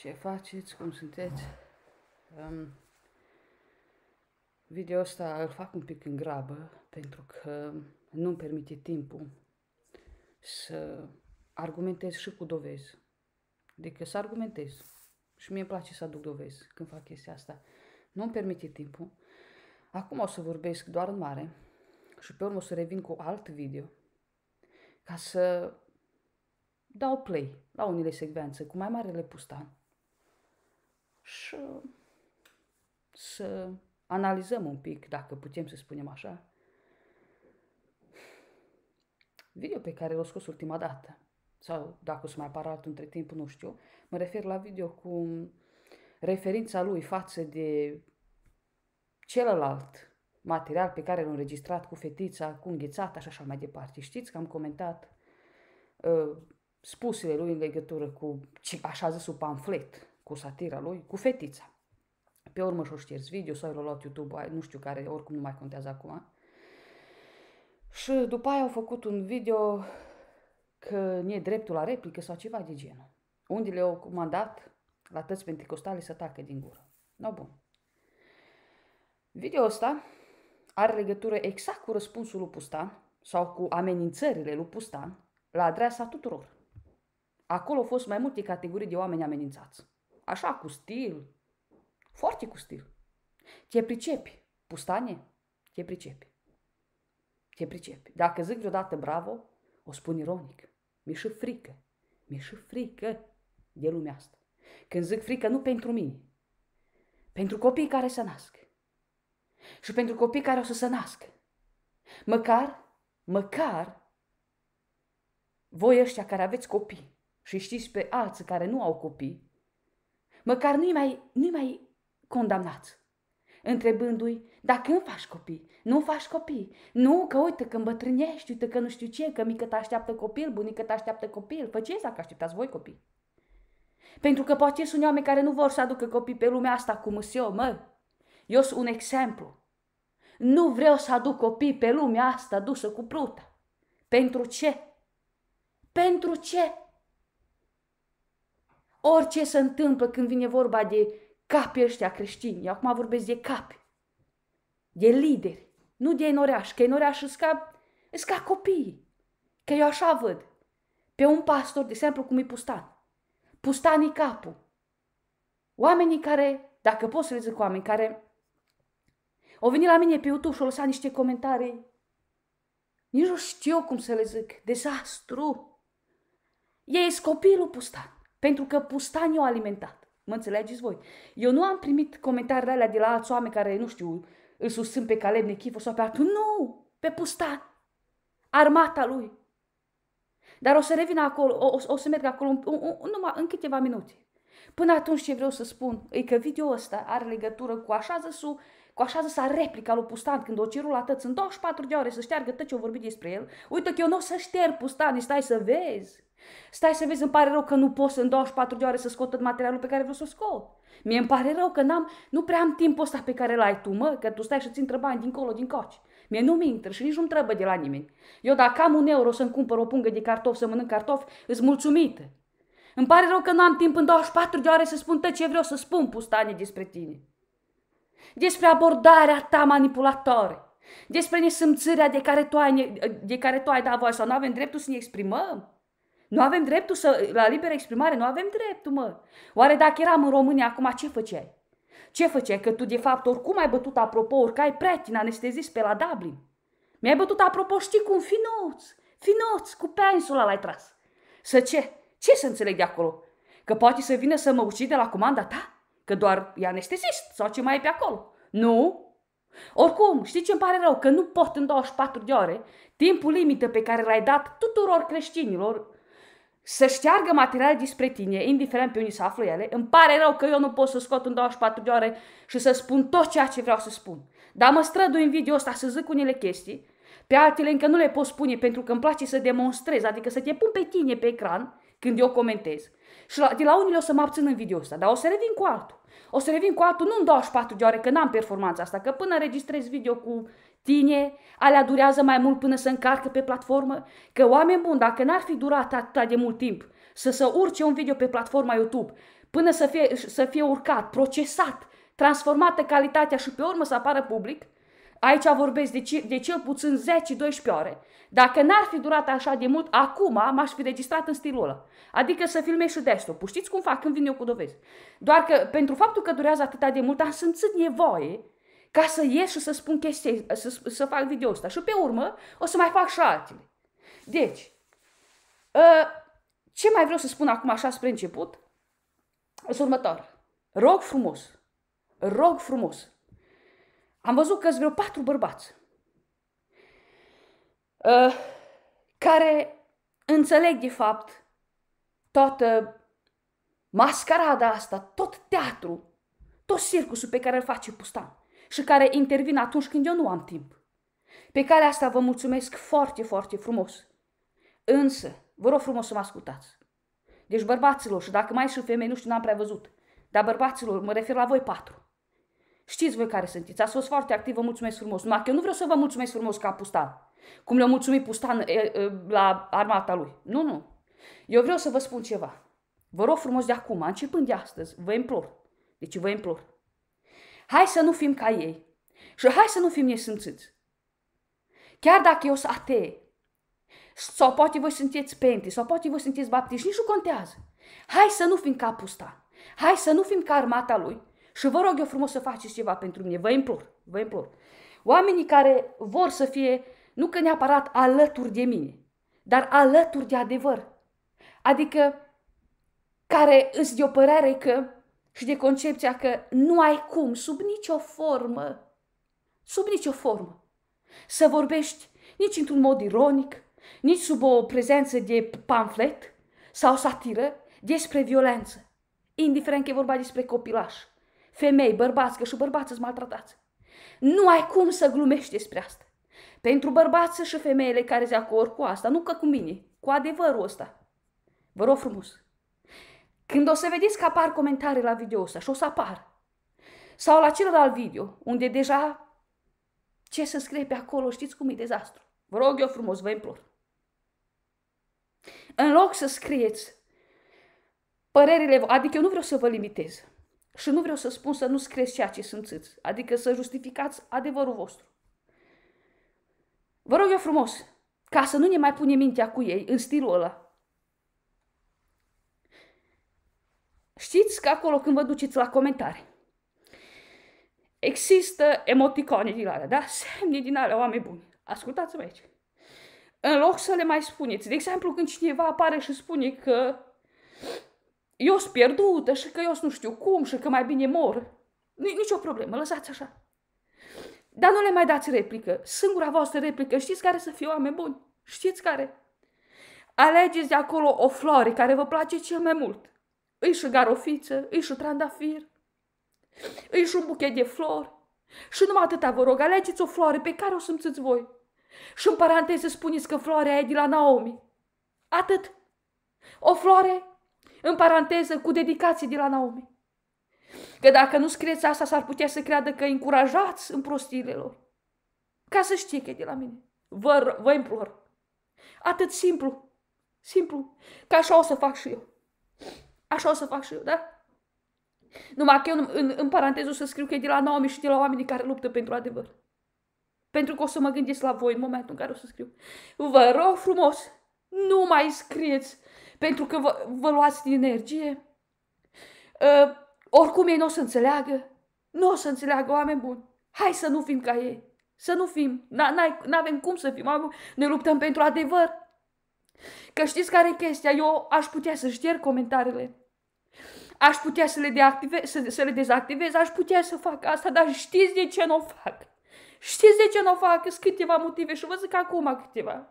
ce faceți, cum sunteți. Um, video ăsta îl fac un pic în grabă pentru că nu-mi permite timpul să argumentez și cu dovezi. Adică să argumentez. Și mie îmi place să aduc dovezi când fac chestia asta. Nu-mi permite timpul. Acum o să vorbesc doar în mare și pe urmă o să revin cu alt video ca să dau play la unele secvențe cu mai mare pustan și să analizăm un pic, dacă putem să spunem așa, video pe care l-a scos ultima dată. Sau dacă o să mai apară altul între timp, nu știu. Mă refer la video cu referința lui față de celălalt material pe care l-a înregistrat cu fetița, cu înghețata și așa mai departe. Știți că am comentat uh, spusele lui în legătură cu așa zisul pamflet cu satira lui, cu fetița. Pe urmă și-o șters video sau l-a luat YouTube, nu știu care, oricum nu mai contează acum. Și după aia au făcut un video că nu e dreptul la replică sau ceva de genul. Unde le-au comandat la tăți penticostale să tacă din gură. No, bun. Video ăsta are legătură exact cu răspunsul lui Pustan sau cu amenințările lui Pustan la adresa tuturor. Acolo au fost mai multe categorii de oameni amenințați așa, cu stil, foarte cu stil. Te pricepi, pustane, te pricepi. Te pricepi. Dacă zic vreodată bravo, o spun ironic. Mi-e și frică, mi-e și frică de lumea asta. Când zic frică, nu pentru mine, pentru copiii care se nasc și pentru copii care o să se nască. Măcar, măcar, voi ăștia care aveți copii și știți pe alții care nu au copii, măcar nu-i mai, nu mai condamnat, întrebându-i dacă îmi faci copii, nu faci copii, nu că uite că îmbătrânești, uite că nu știu ce, că mică te așteaptă copil, bunică te așteaptă copil, păi ce dacă exact așteptați voi copii. Pentru că poate sunt oameni care nu vor să aducă copii pe lumea asta cum sunt eu, mă. Eu sunt un exemplu. Nu vreau să aduc copii pe lumea asta dusă cu pruta. Pentru ce? Pentru ce? Orice se întâmplă când vine vorba de capi ăștia creștini, eu acum vorbesc de capi, de lideri, nu de enoreași, că enoreași îți ca, îți ca copiii, că eu așa văd. Pe un pastor, de exemplu, cum e Pustan. Pustan e capul. Oamenii care, dacă pot să le zic oameni, care au venit la mine pe YouTube și au lăsat niște comentarii. Nici nu știu cum să le zic. Dezastru. Ei copilul Pustan. Pentru că pustani o alimentat. Mă înțelegeți voi? Eu nu am primit comentariile alea de la alți oameni care, nu știu, îl susțin pe Caleb Nechifo sau pe altul. Nu! Pe pustan! Armata lui! Dar o să revin acolo, o, o să merg acolo un, un, un, numai în câteva minute. Până atunci ce vreau să spun e că video ăsta are legătură cu așa zăsul cu așa zăsa replica lui Pustan când o cerul la tăți în 24 de ore să șteargă tot ce au vorbit despre el, uite că eu nu o să șterg Pustan, stai să vezi. Stai să vezi, îmi pare rău că nu pot să în 24 de ore să scot tot materialul pe care vreau să scot. Mie îmi pare rău că n-am, nu prea am timpul ăsta pe care l-ai tu, mă, că tu stai și-ți intră bani dincolo, din coci. Mie nu-mi intră și nici nu-mi trebuie de la nimeni. Eu dacă am un euro să-mi cumpăr o pungă de cartofi, să mănânc cartofi, îți mulțumită. Îmi pare rău că nu am timp în 24 de ore să spun tot ce vreau să spun, pustane, despre tine. Despre abordarea ta manipulatoare. Despre nesâmțârea de care tu ai, de care tu ai dat voie sau nu avem dreptul să ne exprimăm. Nu avem dreptul să, la liberă exprimare, nu avem dreptul, mă. Oare dacă eram în România acum, ce făceai? Ce făceai? Că tu, de fapt, oricum ai bătut apropo, oricai tine anestezist pe la Dublin. Mi-ai bătut apropo, știi cum, finuț, finuț, cu pensula l-ai tras. Să ce? Ce să înțeleg de acolo? Că poate să vină să mă ucide la comanda ta? Că doar e anestezist sau ce mai e pe acolo? Nu, oricum, știi ce îmi pare rău? Că nu pot în 24 de ore, timpul limită pe care l-ai dat tuturor creștinilor, să șteargă materiale despre tine, indiferent pe unii se află ele, îmi pare rău că eu nu pot să scot în 24 de ore și să spun tot ceea ce vreau să spun. Dar mă strădui în video ăsta să zic unele chestii, pe altele încă nu le pot spune pentru că îmi place să demonstrez, adică să te pun pe tine pe ecran când eu comentez. Și de la unele o să mă abțin în video ăsta, dar o să revin cu altul. O să revin cu altul nu în 24 de ore, că n-am performanța asta, că până registrez video cu tine, alea durează mai mult până să încarcă pe platformă, că oameni buni, dacă n-ar fi durat atât de mult timp să se urce un video pe platforma YouTube, până să fie, să fie urcat, procesat, transformată calitatea și pe urmă să apară public, aici vorbesc de, ce, de cel puțin 10-12 ore, dacă n-ar fi durat așa de mult, acum m-aș fi registrat în stilul ăla. Adică să filmez și desktop Știți cum fac când vin eu cu dovezi? Doar că pentru faptul că durează atâta de mult, am simțit nevoie ca să ies și să spun chestii, să, să fac video ăsta. Și pe urmă o să mai fac și altele. Deci, ă, ce mai vreau să spun acum așa spre început? Sunt următor. Rog frumos, rog frumos. Am văzut că-s vreo patru bărbați ă, care înțeleg de fapt toată mascarada asta, tot teatru, tot circusul pe care îl face Pustan și care intervin atunci când eu nu am timp. Pe care asta vă mulțumesc foarte, foarte frumos. Însă, vă rog frumos să mă ascultați. Deci, bărbaților, și dacă mai sunt femei, nu știu, n-am prea văzut, dar bărbaților, mă refer la voi patru. Știți voi care sunteți, ați fost foarte activ. Vă mulțumesc frumos. Numai că eu nu vreau să vă mulțumesc frumos ca Pustan, cum le-a mulțumit Pustan e, e, la armata lui. Nu, nu. Eu vreau să vă spun ceva. Vă rog frumos de acum, începând de astăzi, vă implor. Deci vă implor. Hai să nu fim ca ei și hai să nu fim nesimțiți. Chiar dacă eu sunt atee, sau poate voi sunteți pente, sau poate voi sunteți baptiști, nici nu contează. Hai să nu fim ca pusta. Hai să nu fim ca armata lui. Și vă rog eu frumos să faceți ceva pentru mine. Vă implor, vă implor. Oamenii care vor să fie, nu că neapărat alături de mine, dar alături de adevăr. Adică care îți de o părere că și de concepția că nu ai cum, sub nicio formă, sub nicio formă, să vorbești nici într-un mod ironic, nici sub o prezență de pamflet sau satiră despre violență, indiferent că e vorba despre copilaș, femei, bărbați, că și bărbați sunt maltratați. Nu ai cum să glumești despre asta. Pentru bărbați și femeile care se acord cu asta, nu că cu mine, cu adevărul ăsta. Vă rog frumos, când o să vedeți că apar comentarii la video ăsta și o să apar, sau la celălalt video, unde deja ce să scrie pe acolo, știți cum e dezastru. Vă rog eu frumos, vă implor. În loc să scrieți părerile, adică eu nu vreau să vă limitez și nu vreau să spun să nu scrieți ceea ce sunteți, adică să justificați adevărul vostru. Vă rog eu frumos, ca să nu ne mai pune mintea cu ei în stilul ăla, Știți că acolo când vă duceți la comentarii, există emoticoane din alea, da? Semne din alea, oameni buni. Ascultați-mă aici. În loc să le mai spuneți. De exemplu, când cineva apare și spune că eu sunt pierdută și că eu nu știu cum și că mai bine mor. Nici o problemă, lăsați așa. Dar nu le mai dați replică. Singura voastră replică, știți care să fie oameni buni? Știți care? Alegeți de acolo o floare care vă place cel mai mult își garofiță, își trandafir, își un buchet de flori. Și numai atâta vă rog, alegeți o floare pe care o simțiți voi. Și în paranteză spuneți că floarea e de la Naomi. Atât. O floare, în paranteză, cu dedicație de la Naomi. Că dacă nu scrieți asta, s-ar putea să creadă că încurajați în prostiile lor. Ca să știe că e de la mine. Vă, vă implor. Atât simplu. Simplu. Ca așa o să fac și eu. Așa o să fac și eu, da? Numai că eu, în, în paranteză, o să scriu că e de la Naomi și de la oamenii care luptă pentru adevăr. Pentru că o să mă gândesc la voi în momentul în care o să scriu. Vă rog frumos, nu mai scrieți, pentru că vă, vă luați din energie. Uh, oricum ei nu o să înțeleagă. Nu o să înțeleagă, oameni buni. Hai să nu fim ca ei. Să nu fim. Nu avem cum să fim. Ne luptăm pentru adevăr. Că știți care e chestia? Eu aș putea să șterg comentariile aș putea să le, deactive, să, să le dezactivez, aș putea să fac asta, dar știți de ce nu o fac? Știți de ce nu o fac? Sunt câteva motive și vă zic acum câteva.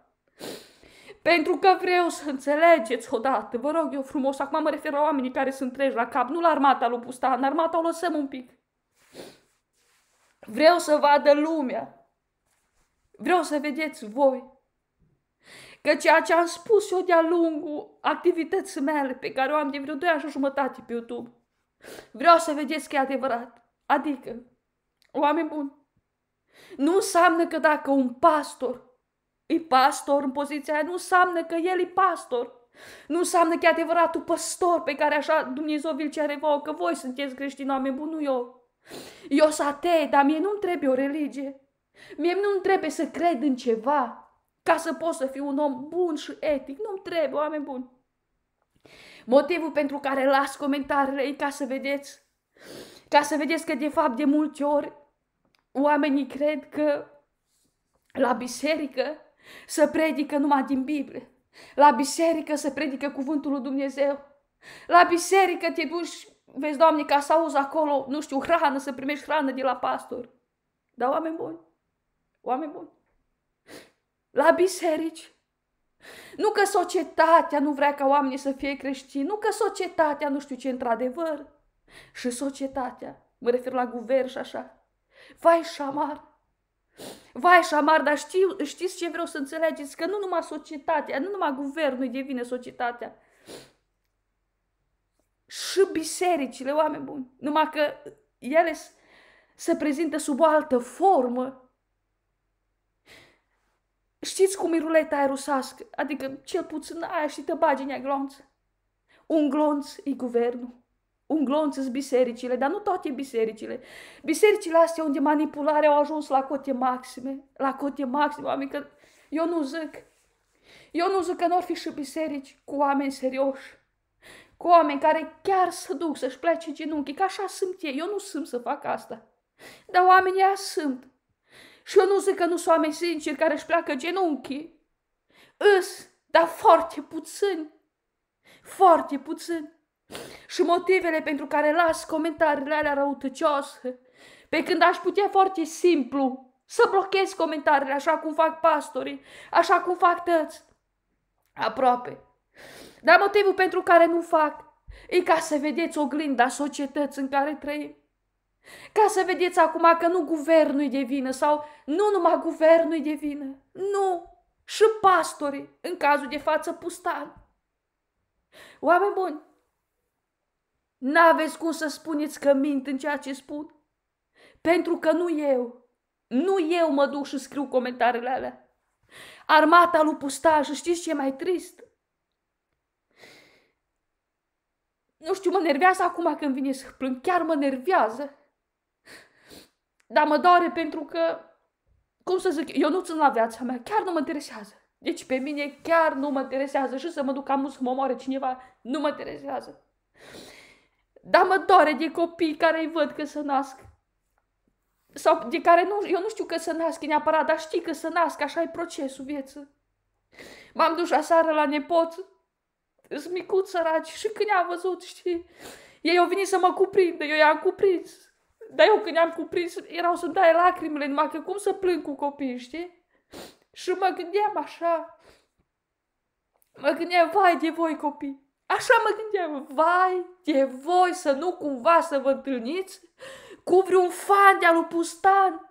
Pentru că vreau să înțelegeți odată, vă rog eu frumos, acum mă refer la oamenii care sunt treci la cap, nu la armata lui Pustan, armata o lăsăm un pic. Vreau să vadă lumea. Vreau să vedeți voi că ceea ce am spus eu de-a lungul activității mele pe care o am de vreo 2 ani și jumătate pe YouTube, vreau să vedeți că e adevărat. Adică, oameni buni, nu înseamnă că dacă un pastor e pastor în poziția aia, nu înseamnă că el e pastor. Nu înseamnă că e adevăratul păstor pe care așa Dumnezeu vi-l cere vouă, că voi sunteți creștini, oameni buni, nu eu. Eu sunt atei, dar mie nu-mi trebuie o religie. Mie nu-mi trebuie să cred în ceva. Ca să pot să fiu un om bun și etic, nu-mi trebuie oameni buni. Motivul pentru care las comentariile e ca să vedeți, ca să vedeți că de fapt de multe ori oamenii cred că la biserică să predică numai din Biblie. La biserică să predică cuvântul lui Dumnezeu. La biserică te duci, vezi, Doamne, ca să auzi acolo, nu știu, hrană, să primești hrană de la pastor. Dar oameni buni, oameni buni la biserici. Nu că societatea nu vrea ca oamenii să fie creștini, nu că societatea nu știu ce într-adevăr. Și societatea, mă refer la guvern și așa. Vai șamar! Vai șamar, dar știu, știți ce vreau să înțelegeți? Că nu numai societatea, nu numai guvernul îi devine societatea. Și bisericile, oameni buni. Numai că ele se prezintă sub o altă formă Știți cum e ruleta aia rusască? Adică cel puțin aia și te bagi în ea glonț. Un glonț e guvernul. Un glonț sunt bisericile, dar nu toate bisericile. Bisericile astea unde manipularea au ajuns la cote maxime. La cote maxime, oameni, că eu nu zic. Eu nu zic că n-or fi și biserici cu oameni serioși. Cu oameni care chiar să duc să-și plece genunchii, că așa sunt ei. Eu nu sunt să fac asta. Dar oamenii aia sunt și eu nu zic că nu sunt oameni sinceri care își pleacă genunchii. Îs, dar foarte puțini. Foarte puțini. Și motivele pentru care las comentariile alea răutăcioase, pe când aș putea foarte simplu să blochez comentariile așa cum fac pastorii, așa cum fac tăți. Aproape. Dar motivul pentru care nu fac e ca să vedeți oglinda societății în care trăim. Ca să vedeți acum că nu guvernul de vină sau nu numai guvernul de vină, nu, și pastorii, în cazul de față pustan. Oameni buni, n-aveți cum să spuneți că mint în ceea ce spun, pentru că nu eu, nu eu mă duc și scriu comentariile alea. Armata lui Pustaș, știți ce e mai trist? Nu știu, mă nervează acum când vine să plâng, chiar mă nervează. Dar mă doare pentru că, cum să zic, eu nu țin la viața mea, chiar nu mă interesează. Deci pe mine chiar nu mă interesează și să mă duc amuz să mă omoare cineva, nu mă interesează. Dar mă doare de copii care îi văd că se nasc. Sau de care nu, eu nu știu că se nasc neapărat, dar știi că se nasc, așa e procesul vieții. M-am dus aseară la nepot, sunt micuți săraci și când i-am văzut, știi, ei au venit să mă cuprindă, eu i-am cuprins dar eu când am cuprins, erau să-mi dai lacrimile, numai că cum să plâng cu copii, știi? Și mă gândeam așa, mă gândeam, vai de voi copii, așa mă gândeam, vai de voi să nu cumva să vă întâlniți cu vreun fan de-a lui Pustan.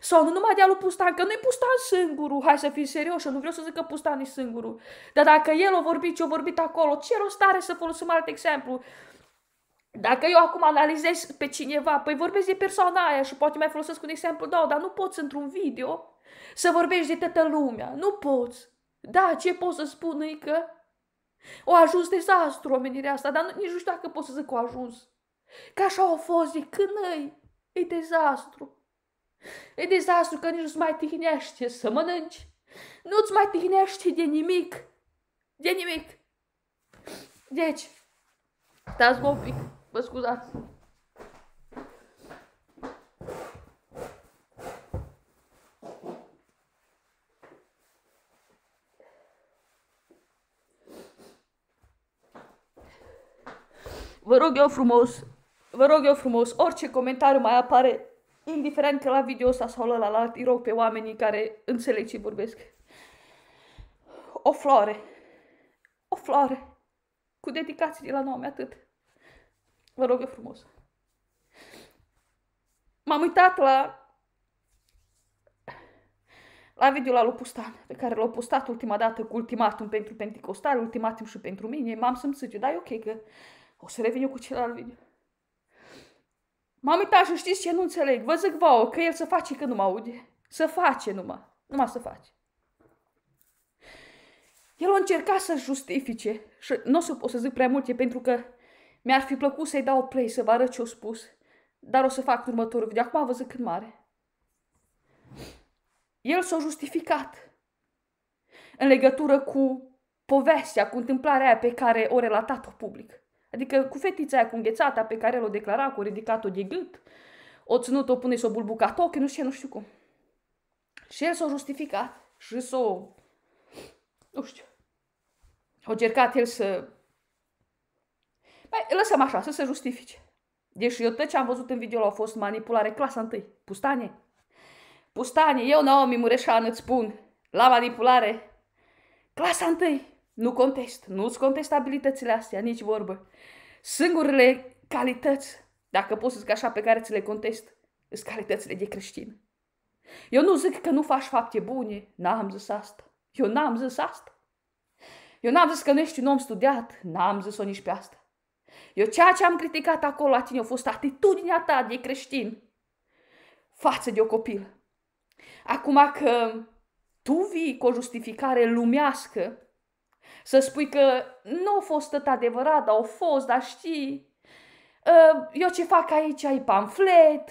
Sau nu numai de-a lui Pustan, că nu-i Pustan singurul, hai să fii serios, eu nu vreau să zic că Pustan e singurul. Dar dacă el o vorbit ce o vorbit acolo, ce rost are să folosim alt exemplu? Dacă eu acum analizez pe cineva, păi vorbesc de persoana aia și poate mai folosesc un exemplu, da, dar nu poți într-un video să vorbești de toată lumea. Nu poți. Da, ce pot să spun e că o ajuns dezastru omenirea asta, dar nici nu știu dacă pot să zic o ajuns. Că așa au fost de când ai. E dezastru. E dezastru că nici nu-ți mai tihnește să mănânci. Nu-ți mai tihnește de nimic. De nimic. Deci, stați un pic. Vă scuzați. Vă rog eu frumos, vă rog eu frumos, orice comentariu mai apare, indiferent că la video ăsta sau la la îi rog pe oamenii care înțeleg ce vorbesc. O floare. O floare. Cu dedicații de la nume atât. Vă rog e frumos. M-am uitat la la video la Lopustan, pe care l au postat ultima dată cu ultimatum pentru Pentecostal, ultimatum și pentru mine, m-am simțit, dar e ok că o să revin eu cu celălalt video. M-am uitat și știți ce nu înțeleg, vă zic vouă că el să face că nu mă aude, să face numai, numai să face. El a încercat să justifice și nu o să pot să zic prea multe pentru că mi-ar fi plăcut să-i dau play să vă arăt ce-o spus, dar o să fac următorul video. Acum văzut cât mare. El s-a justificat în legătură cu povestea, cu întâmplarea aia pe care o relatat-o public. Adică cu fetița aia cu înghețata pe care l-o declara, cu ridicat-o de gât, o ținut-o până s-o bulbucat ochi, nu știu, nu știu cum. Și el s-a justificat și s-a, nu știu, a încercat el să Păi, lăsăm așa, să se justifice. Deci eu tot ce am văzut în video a fost manipulare clasa întâi. Pustanie. Pustanie, eu, Naomi Mureșan, îți spun, la manipulare, clasa întâi. Nu contest, nu-ți contest abilitățile astea, nici vorbă. Singurele calități, dacă pot să zic așa, pe care ți le contest, sunt calitățile de creștin. Eu nu zic că nu faci fapte bune, n-am zis asta. Eu n-am zis asta. Eu n-am zis că nu ești un om studiat, n-am zis-o nici pe asta. Eu ceea ce am criticat acolo la tine a fost atitudinea ta de creștin față de o copil. Acum că tu vii cu o justificare lumească, să spui că nu a fost tot adevărat, dar a fost, dar știi, ă, eu ce fac aici, ai pamflet,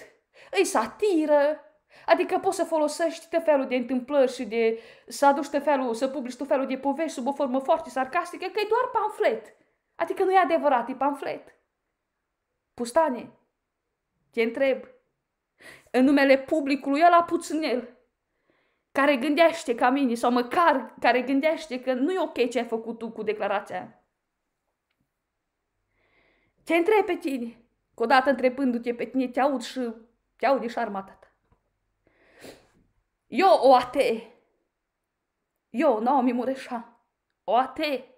îi satiră, Adică poți să folosești tot felul de întâmplări și de, să aduci tot felul, să publici tot felul de povești sub o formă foarte sarcastică, că e doar pamflet. Adică nu e adevărat, e pamflet. Pustane, te întreb, în numele publicului ăla puținel, care gândește ca mine, sau măcar care gândește că nu e ok ce ai făcut tu cu declarația. Te întreb pe tine, că odată întrebându-te pe tine, te aud și te aud și armata ta. Eu o ate, eu, Naomi Mureșa, o ate,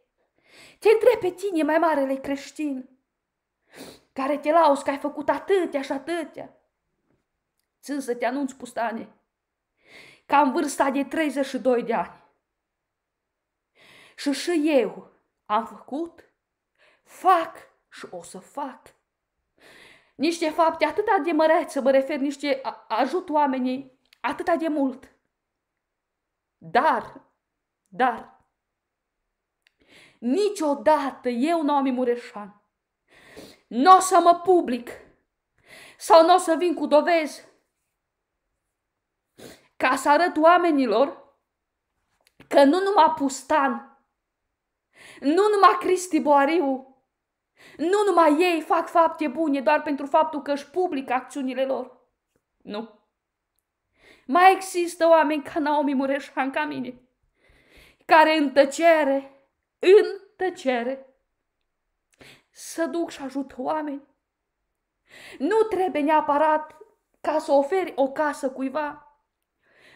te întreb pe tine, mai marele creștin, care te lauzi că ai făcut atâtea și atâtea. Țin să te anunț, pustane, că am vârsta de 32 de ani. Și și eu am făcut, fac și o să fac. Niște fapte atât de măreți, să mă refer, niște ajut oamenii atât de mult. Dar, dar, Niciodată eu nu am imureșan. Nu o să mă public sau nu o să vin cu dovezi ca să arăt oamenilor că nu numai Pustan, nu numai Cristi Boariu, nu numai ei fac fapte bune doar pentru faptul că își public acțiunile lor. Nu. Mai există oameni ca Naomi Mureșan, ca mine, care în tăcere în tăcere, să duc și ajut oameni. Nu trebuie neapărat ca să oferi o casă cuiva,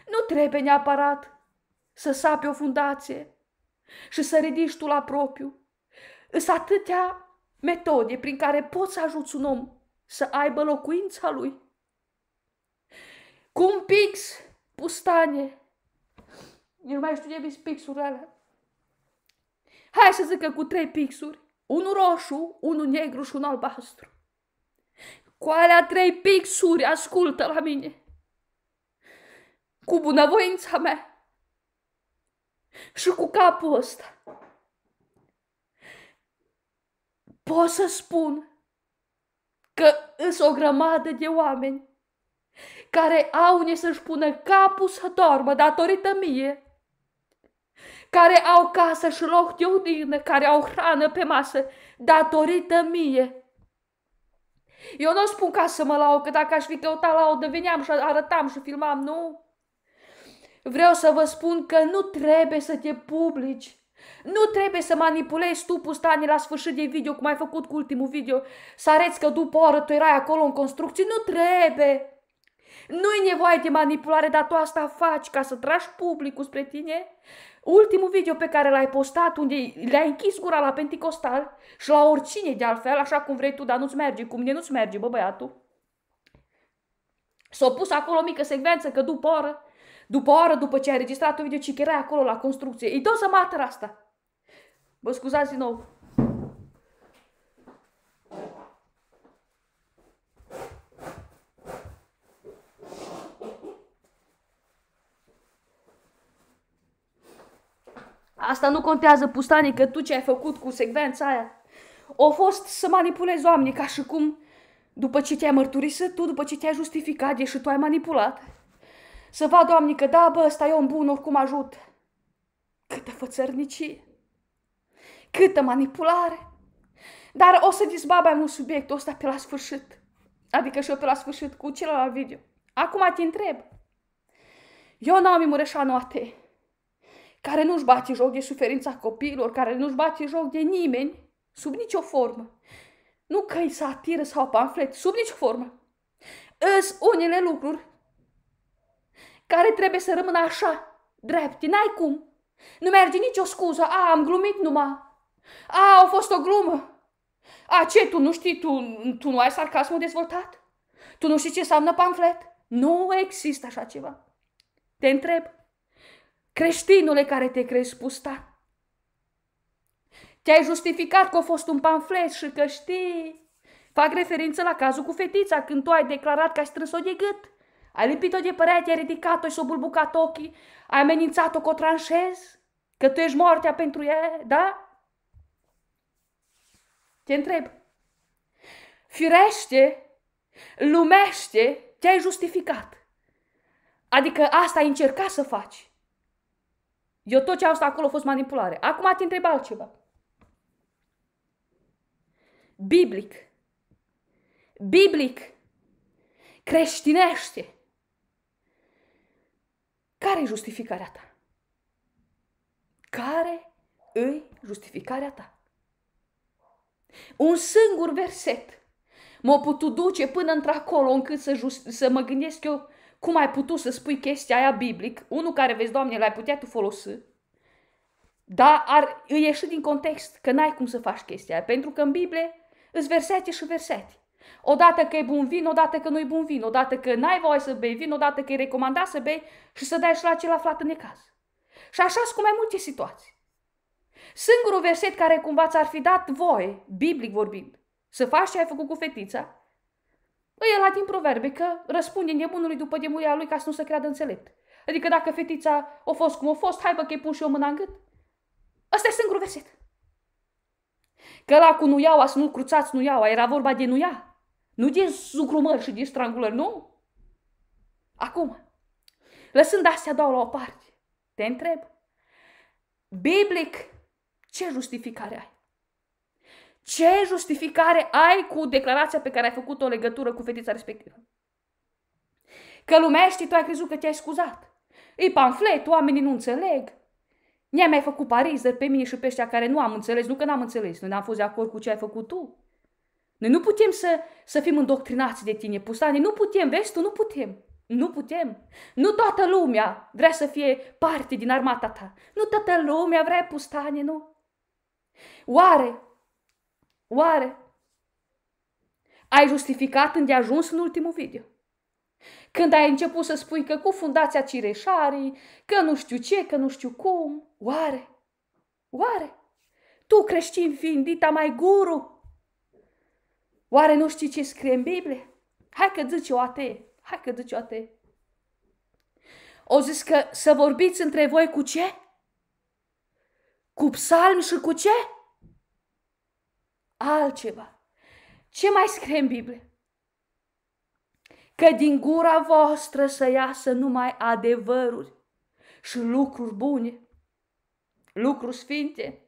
nu trebuie neapărat să sapi o fundație și să ridici tu la propriu. Îs atâtea metode prin care poți să ajuți un om să aibă locuința lui. Cu un pix, pustanie, nu mai știu ce pixurile alea, hai să zică cu trei pixuri, unul roșu, unul negru și unul albastru. Cu alea trei pixuri ascultă la mine. Cu bunăvoința mea. Și cu capul ăsta. Pot să spun că sunt o grămadă de oameni care au ne să-și pună capul să doarmă datorită mie care au casă și loc de odină, care au hrană pe masă, datorită mie. Eu nu spun ca să mă lau, că dacă aș fi căutat laudă, veneam și arătam și filmam, nu? Vreau să vă spun că nu trebuie să te publici. Nu trebuie să manipulezi tu pustani la sfârșit de video, cum ai făcut cu ultimul video, să arăți că după oră tu erai acolo în construcții. Nu trebuie! Nu-i nevoie de manipulare, dar tu asta faci ca să tragi publicul spre tine. Ultimul video pe care l-ai postat, unde le-ai închis gura la Pentecostal și la oricine de altfel, așa cum vrei tu, dar nu-ți merge, cum mine nu-ți merge, bă băiatul. S-a pus acolo o mică secvență că după oră, după oră, după ce ai registrat un video, ci că acolo la construcție. Îi dă să mă asta. Vă scuzați din nou, Asta nu contează, pustane, că tu ce ai făcut cu secvența aia. O fost să manipulezi oamenii ca și cum după ce te-ai mărturisit tu, după ce te-ai justificat, ești și tu ai manipulat. Să vadă oamenii că da, bă, ăsta e om bun, oricum ajut. Câtă fățărnicie! Câtă manipulare! Dar o să dizba mai mult subiectul ăsta pe la sfârșit. Adică și eu pe la sfârșit cu celălalt video. Acum te întreb. Eu, am Mureșanu, a te care nu-și bate joc de suferința copiilor, care nu-și bate joc de nimeni, sub nicio formă. Nu că e satiră sau pamflet, sub nicio formă. Îs unele lucruri care trebuie să rămână așa, drept, n-ai cum. Nu merge nicio scuză, a, am glumit numai, a, a fost o glumă. A, ce, tu nu știi, tu, tu nu ai sarcasmul dezvoltat? Tu nu știi ce înseamnă pamflet? Nu există așa ceva. Te întreb, creștinule care te crezi pusta. Te-ai justificat că a fost un pamflet și că știi. Fac referință la cazul cu fetița, când tu ai declarat că ai strâns-o de gât. Ai lipit-o de părea, te-ai ridicat-o și s-o bulbucat ochii, ai amenințat-o cu o tranșez, că tu ești moartea pentru ea, da? Te întreb. Firește, lumește, te-ai justificat. Adică asta ai încercat să faci. Eu tot ce am stat acolo a fost manipulare. Acum te întreb altceva. Biblic. Biblic. Creștinește. Care e justificarea ta? Care îi justificarea ta? Un singur verset m-a putut duce până într-acolo încât să, just, să mă gândesc eu cum ai putut să spui chestia aia biblic, unul care vezi, Doamne, l-ai putea tu folosi, dar ar, ieși din context, că n-ai cum să faci chestia aia, pentru că în Biblie îți versete și versete. Odată că e bun vin, odată că nu e bun vin, odată că n-ai voie să bei vin, odată că e recomandat să bei și să dai și la cel aflat în necaz. Și așa sunt cu mai multe situații. Singurul verset care cumva ți-ar fi dat voie, biblic vorbind, să faci ce ai făcut cu fetița, ăia la din proverbe că răspunde nebunului după demuria lui ca să nu se creadă înțelept. Adică dacă fetița o fost cum o fost, hai bă că-i pun și eu mâna în gât. Ăsta e singurul verset. Că la cu nuiaua să nu cruțați nuiaua, era vorba de nuia. Nu de zucrumări și de strangulări, nu? Acum, lăsând astea două la o parte, te întreb, biblic, ce justificare ai? Ce justificare ai cu declarația pe care ai făcut-o în legătură cu fetița respectivă? Că lumea tu ai crezut că te-ai scuzat. E pamflet, oamenii nu înțeleg. Ne-ai mai făcut parizări pe mine și pe ăștia care nu am înțeles, nu că n-am înțeles, noi n-am fost de acord cu ce ai făcut tu. Noi nu putem să, să fim îndoctrinați de tine, pustani. nu putem, vezi tu, nu putem. Nu putem. Nu toată lumea vrea să fie parte din armata ta. Nu toată lumea vrea pustani, nu? Oare Oare? Ai justificat îndeajuns în ultimul video. Când ai început să spui că cu fundația Cireșarii, că nu știu ce, că nu știu cum, oare? Oare? Tu creștin fiind dita mai guru? Oare nu știi ce scrie în Biblie? Hai că zici o atee, hai că zici o atee. O zis că să vorbiți între voi cu ce? Cu psalmi și cu ce? altceva. Ce mai scrie în Biblie? Că din gura voastră să iasă numai adevăruri și lucruri bune, lucruri sfinte.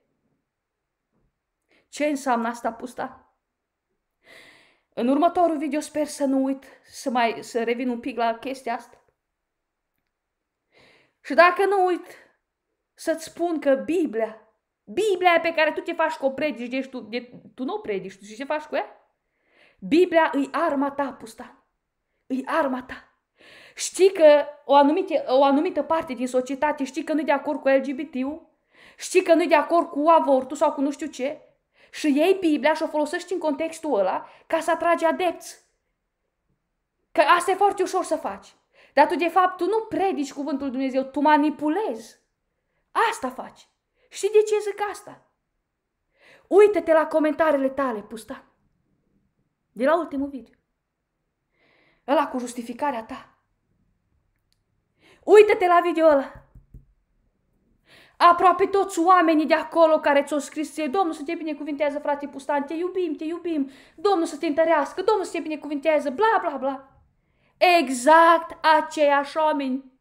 Ce înseamnă asta pusta? În următorul video sper să nu uit să mai să revin un pic la chestia asta. Și dacă nu uit, să-ți spun că Biblia Biblia pe care tu te faci cu o predici, deci tu, de, tu nu o predici, tu știi ce faci cu ea? Biblia îi arma ta, pusta. Îi arma ta. Știi că o, anumite, o anumită parte din societate știi că nu e de acord cu LGBT-ul, știi că nu e de acord cu avortul sau cu nu știu ce, și iei Biblia și o folosești în contextul ăla ca să atragi adepți. Că asta e foarte ușor să faci. Dar tu, de fapt, tu nu predici cuvântul Dumnezeu, tu manipulezi. Asta faci. Și de ce zic asta? Uită-te la comentariile tale, pusta. De la ultimul video. Ăla cu justificarea ta. Uită-te la video ăla. Aproape toți oamenii de acolo care ți-au scris ție, Domnul să te binecuvintează, frate Pustan, te iubim, te iubim, Domnul să te întărească, Domnul să te binecuvintează, bla, bla, bla. Exact aceiași oameni.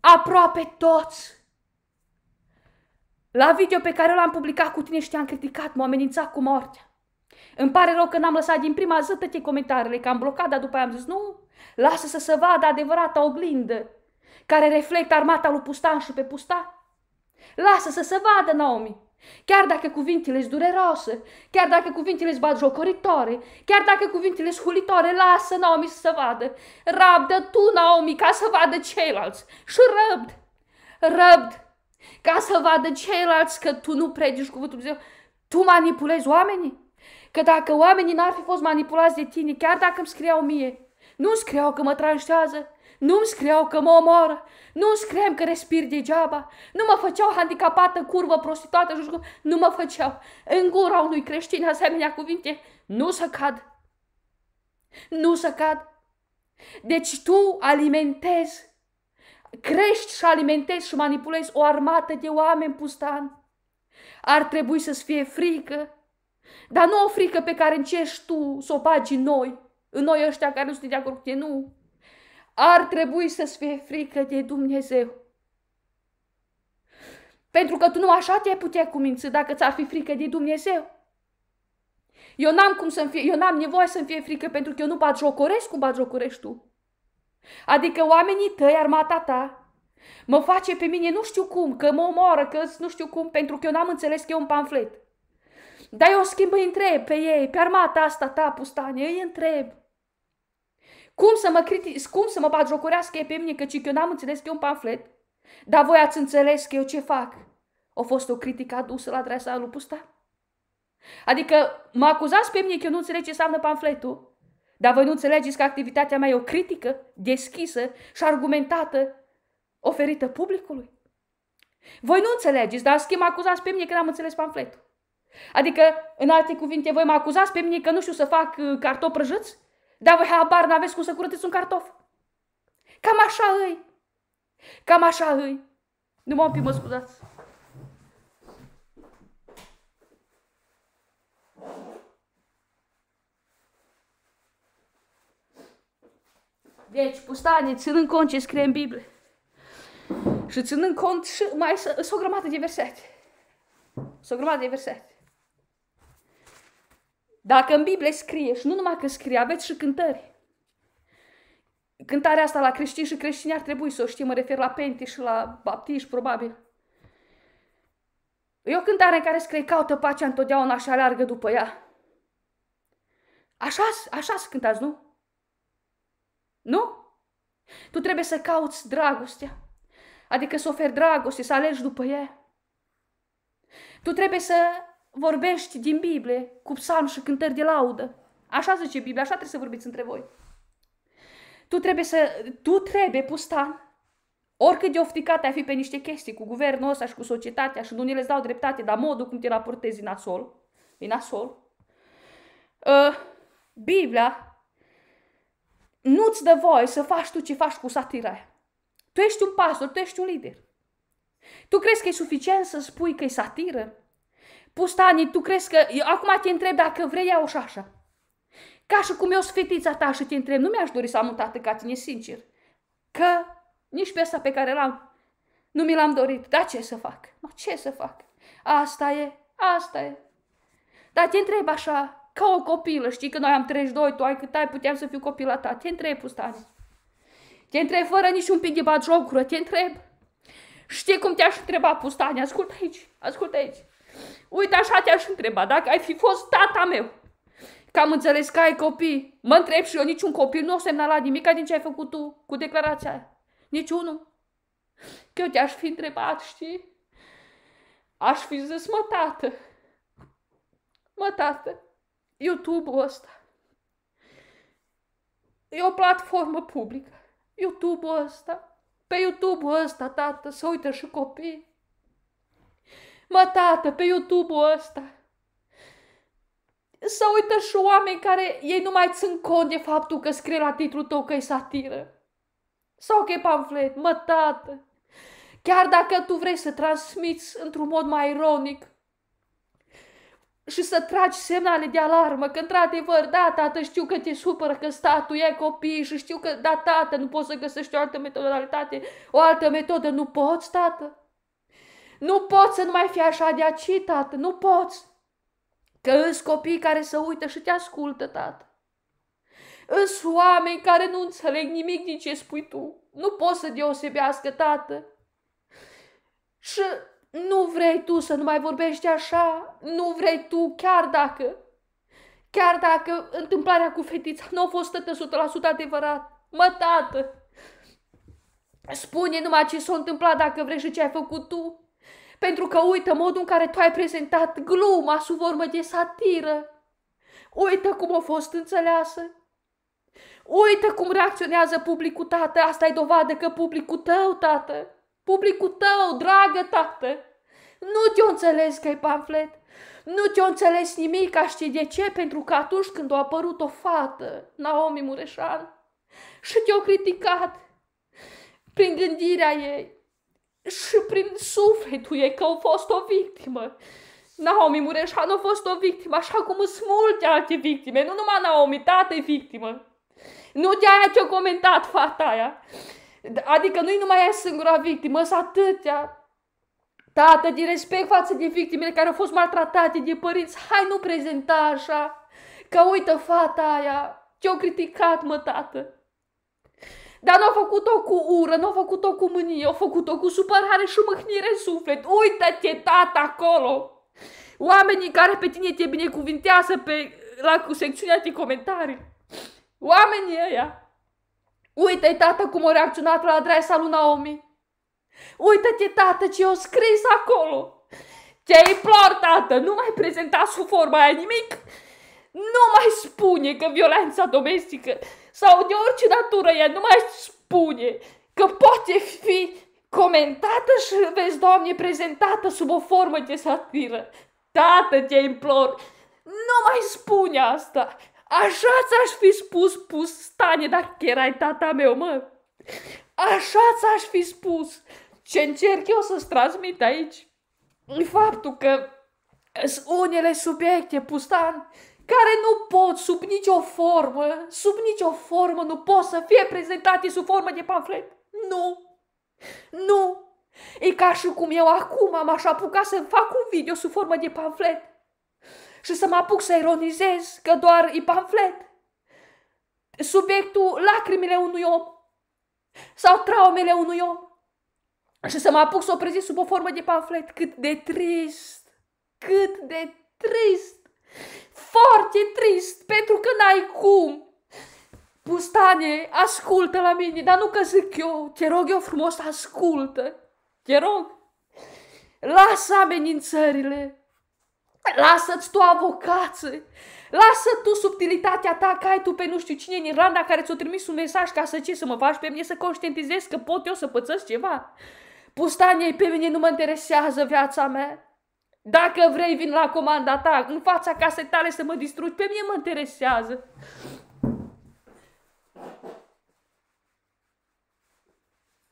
Aproape toți la video pe care l-am publicat cu tine și te-am criticat, m-au amenințat cu moartea. Îmi pare rău că n-am lăsat din prima zâpete comentariile, că am blocat, dar după aia am zis nu, lasă să se vadă adevărata oglindă care reflectă armata lui Pustan și pe Pusta. Lasă să se vadă, Naomi, Chiar dacă cuvintele sunt dureroase, chiar dacă cuvintele sunt jocoritoare, chiar dacă cuvintele sunt hulitoare, lasă Naomi să vadă. Rabdă tu, Naomi, ca să vadă ceilalți. Și răbd, răbd, ca să vadă ceilalți că tu nu predici cuvântul Dumnezeu, tu manipulezi oamenii. Că dacă oamenii n-ar fi fost manipulați de tine, chiar dacă îmi scriau mie, nu îmi scriau că mă tranșează, nu îmi scriau că mă omoară, nu îmi scriam că respir degeaba, nu mă făceau handicapată, curvă, prostituată, nu, nu mă făceau. În gura unui creștin asemenea cuvinte, nu să cad. Nu să cad. Deci tu alimentezi crești și alimentezi și manipulezi o armată de oameni pustani. Ar trebui să-ți fie frică, dar nu o frică pe care încerci tu să o bagi în noi, în noi ăștia care nu sunt de acord cu tine, nu. Ar trebui să-ți fie frică de Dumnezeu. Pentru că tu nu așa te-ai putea cuminți dacă ți-ar fi frică de Dumnezeu. Eu n-am cum să-mi fie, eu n-am nevoie să-mi fie frică pentru că eu nu batjocoresc cum batjocorești tu. Adică oamenii tăi, armata ta, mă face pe mine nu știu cum, că mă omoară, că nu știu cum, pentru că eu n-am înțeles că e un pamflet. Dar eu schimb îi întreb pe ei, pe armata asta ta, pustane, îi întreb. Cum să mă, criti- cum să mă bagiocorească ei pe mine, că eu n-am înțeles că e un pamflet? Dar voi ați înțeles că eu ce fac? A fost o critică adusă la adresa lui Pusta? Adică mă acuzați pe mine că eu nu înțeleg ce înseamnă pamfletul? Dar voi nu înțelegeți că activitatea mea e o critică deschisă și argumentată oferită publicului? Voi nu înțelegeți, dar în schimb acuzați pe mine că n-am înțeles pamfletul. Adică, în alte cuvinte, voi mă acuzați pe mine că nu știu să fac uh, cartofi prăjiți? Dar voi habar n-aveți cum să curățiți un cartof. Cam așa îi. Cam așa îi. Nu mă pic mă scuzați. Deci, pustanie, ținând cont ce scrie în Biblie și ținând cont și mai sunt o grămadă de versete. Sunt o grămadă de versete. Dacă în Biblie scrie, și nu numai că scrie, aveți și cântări. Cântarea asta la creștini și creștini ar trebui să o știe, mă refer la penti și la baptiști, probabil. E o cântare în care scrie, caută pacea întotdeauna și aleargă după ea. Așa, așa se cântați, nu? Nu? Tu trebuie să cauți dragostea, adică să oferi dragoste, să alegi după ea. Tu trebuie să vorbești din Biblie cu psalm și cântări de laudă. Așa zice Biblia, așa trebuie să vorbiți între voi. Tu trebuie să, tu trebuie, pustan, oricât de ofticat ai fi pe niște chestii cu guvernul ăsta și cu societatea și nu unii le dau dreptate, dar modul cum te raportezi în asol, în asol, uh, ă, Biblia nu-ți dă voie să faci tu ce faci cu satira aia. Tu ești un pastor, tu ești un lider. Tu crezi că e suficient să spui că e satiră? Pustani, tu crezi că... Eu acum te întreb dacă vrei iau și așa. Ca și cum eu sunt fetița ta și te întreb, nu mi-aș dori să am un tată ca tine, sincer. Că nici pe asta pe care l-am, nu mi l-am dorit. Dar ce să fac? No, ce să fac? Asta e, asta e. Dar te întreb așa, ca o copilă, știi că noi am 32, tu ai cât ai, puteam să fiu copila ta. Te întreb, pustare. Te întreb fără niciun pic de bagiocură, te întreb. Știi cum te-aș întreba, pustane? Ascultă aici, ascultă aici. Uite, așa te-aș întreba, dacă ai fi fost tata meu, Cam înțeles că ai copii, mă întreb și eu, niciun copil nu o semnala nimic din adică ce ai făcut tu cu declarația aia. Niciunul. Că eu te-aș fi întrebat, știi? Aș fi zis, mă, tată, mă, tată, YouTube-ul ăsta. E o platformă publică. YouTube-ul ăsta. Pe YouTube-ul ăsta, tată, să uită și copii. Mă, tată, pe YouTube-ul ăsta. Să uită și oameni care ei nu mai țin cont de faptul că scrie la titlul tău că e satiră. Sau că e pamflet. Mă, tată, chiar dacă tu vrei să transmiți într-un mod mai ironic, și să tragi semnale de alarmă, că într-adevăr, da, tată, știu că te supără, că statul e copii și știu că, da, tată, nu poți să găsești o altă metodalitate, o altă metodă, nu poți, tată? Nu poți să nu mai fii așa de aci, tată, nu poți. Că îți copii care să uită și te ascultă, tată. Îs oameni care nu înțeleg nimic din ce spui tu. Nu poți să deosebească, tată. Și nu vrei tu să nu mai vorbești așa? Nu vrei tu chiar dacă... Chiar dacă întâmplarea cu fetița nu a fost 100% adevărat. Mă, tată! Spune numai ce s-a întâmplat dacă vrei și ce ai făcut tu. Pentru că uită modul în care tu ai prezentat gluma sub formă de satiră. Uită cum a fost înțeleasă. Uită cum reacționează publicul, tată. Asta e dovadă că publicul tău, tată, Publicul tău, dragă tată, nu te-o înțeles că e pamflet. Nu te-o înțeles nimic, ca știi de ce? Pentru că atunci când a apărut o fată, Naomi Mureșan, și te-o criticat prin gândirea ei și prin sufletul ei că a fost o victimă. Naomi Mureșan a fost o victimă, așa cum sunt multe alte victime, nu numai Naomi, tată e victimă. Nu de aia ce o comentat fata aia. Adică nu-i numai ea singura victimă, sunt atâtea Tată, din respect față de victimele care au fost maltratate de părinți, hai nu prezenta așa, că uită fata aia, ce-au criticat, mă, tată. Dar nu au făcut-o cu ură, nu au făcut-o cu mânie, au făcut-o cu supărare și mâhnire în suflet. Uită-te, tată, acolo! Oamenii care pe tine te binecuvintează pe, la cu secțiunea de comentarii. Oamenii ăia uite tată, cum a reacționat la adresa lui Naomi. Uite te tată, ce o scris acolo. Te implor, tată, nu mai prezenta sub forma aia nimic. Nu mai spune că violența domestică sau de orice natură e, nu mai spune că poate fi comentată și, vezi, Doamne, prezentată sub o formă de satiră. Tată, te implor, nu mai spune asta. Așa ți-aș fi spus, pus, Stane, dacă erai tata meu, mă. Așa ți-aș fi spus. Ce încerc eu să-ți transmit aici în faptul că sunt unele subiecte, pustan, care nu pot sub nicio formă, sub nicio formă nu pot să fie prezentate sub formă de pamflet. Nu. Nu. E ca și cum eu acum am aș apuca să fac un video sub formă de pamflet și să mă apuc să ironizez că doar e pamflet. Subiectul lacrimile unui om sau traumele unui om și să mă apuc să o prezint sub o formă de pamflet. Cât de trist! Cât de trist! Foarte trist, pentru că n-ai cum! Pustane, ascultă la mine, dar nu că zic eu, te rog eu frumos, ascultă! Te rog! Lasă amenințările! Păi, lasă-ți tu avocață! Lasă tu subtilitatea ta că ai tu pe nu știu cine în Irlanda care ți-o trimis un mesaj ca să ce, să mă faci pe mine să conștientizez că pot eu să pățesc ceva. Pustania pe mine nu mă interesează viața mea. Dacă vrei, vin la comanda ta, în fața casei tale să mă distrugi, pe mine mă interesează.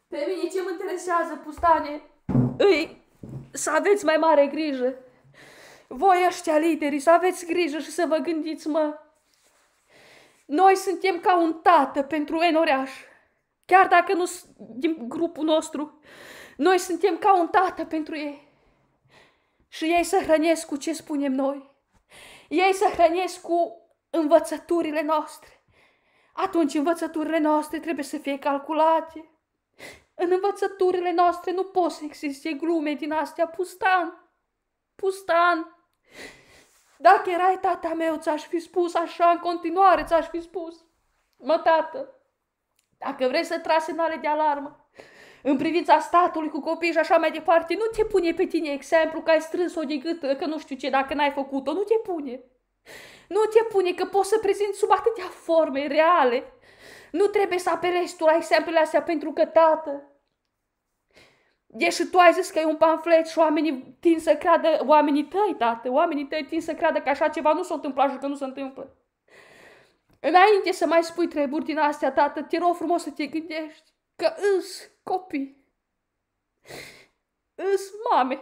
Pe mine ce mă interesează, pustane? Îi, să aveți mai mare grijă. Voi ăștia liderii, să aveți grijă și să vă gândiți, mă. Noi suntem ca un tată pentru enoreaș. Chiar dacă nu din grupul nostru, noi suntem ca un tată pentru ei. Și ei să hrănesc cu ce spunem noi. Ei să hrănesc cu învățăturile noastre. Atunci învățăturile noastre trebuie să fie calculate. În învățăturile noastre nu pot să existe glume din astea pustan. Pustan. Dacă erai tata meu, ți-aș fi spus așa în continuare, ți-aș fi spus. Mă, tată, dacă vrei să tragi semnale de alarmă, în privința statului cu copii și așa mai departe, nu te pune pe tine exemplu că ai strâns-o de gât, că nu știu ce, dacă n-ai făcut-o, nu te pune. Nu te pune că poți să prezinți sub atâtea forme reale. Nu trebuie să apelezi tu la exemplele astea pentru că, tată, E și tu ai zis că e un pamflet și oamenii tin să creadă, oamenii tăi, tată, oamenii tăi tin să creadă că așa ceva nu s-a întâmplat și că nu se întâmplă. Înainte să mai spui treburi din astea, tată, te rog frumos să te gândești că îs copii, îs mame,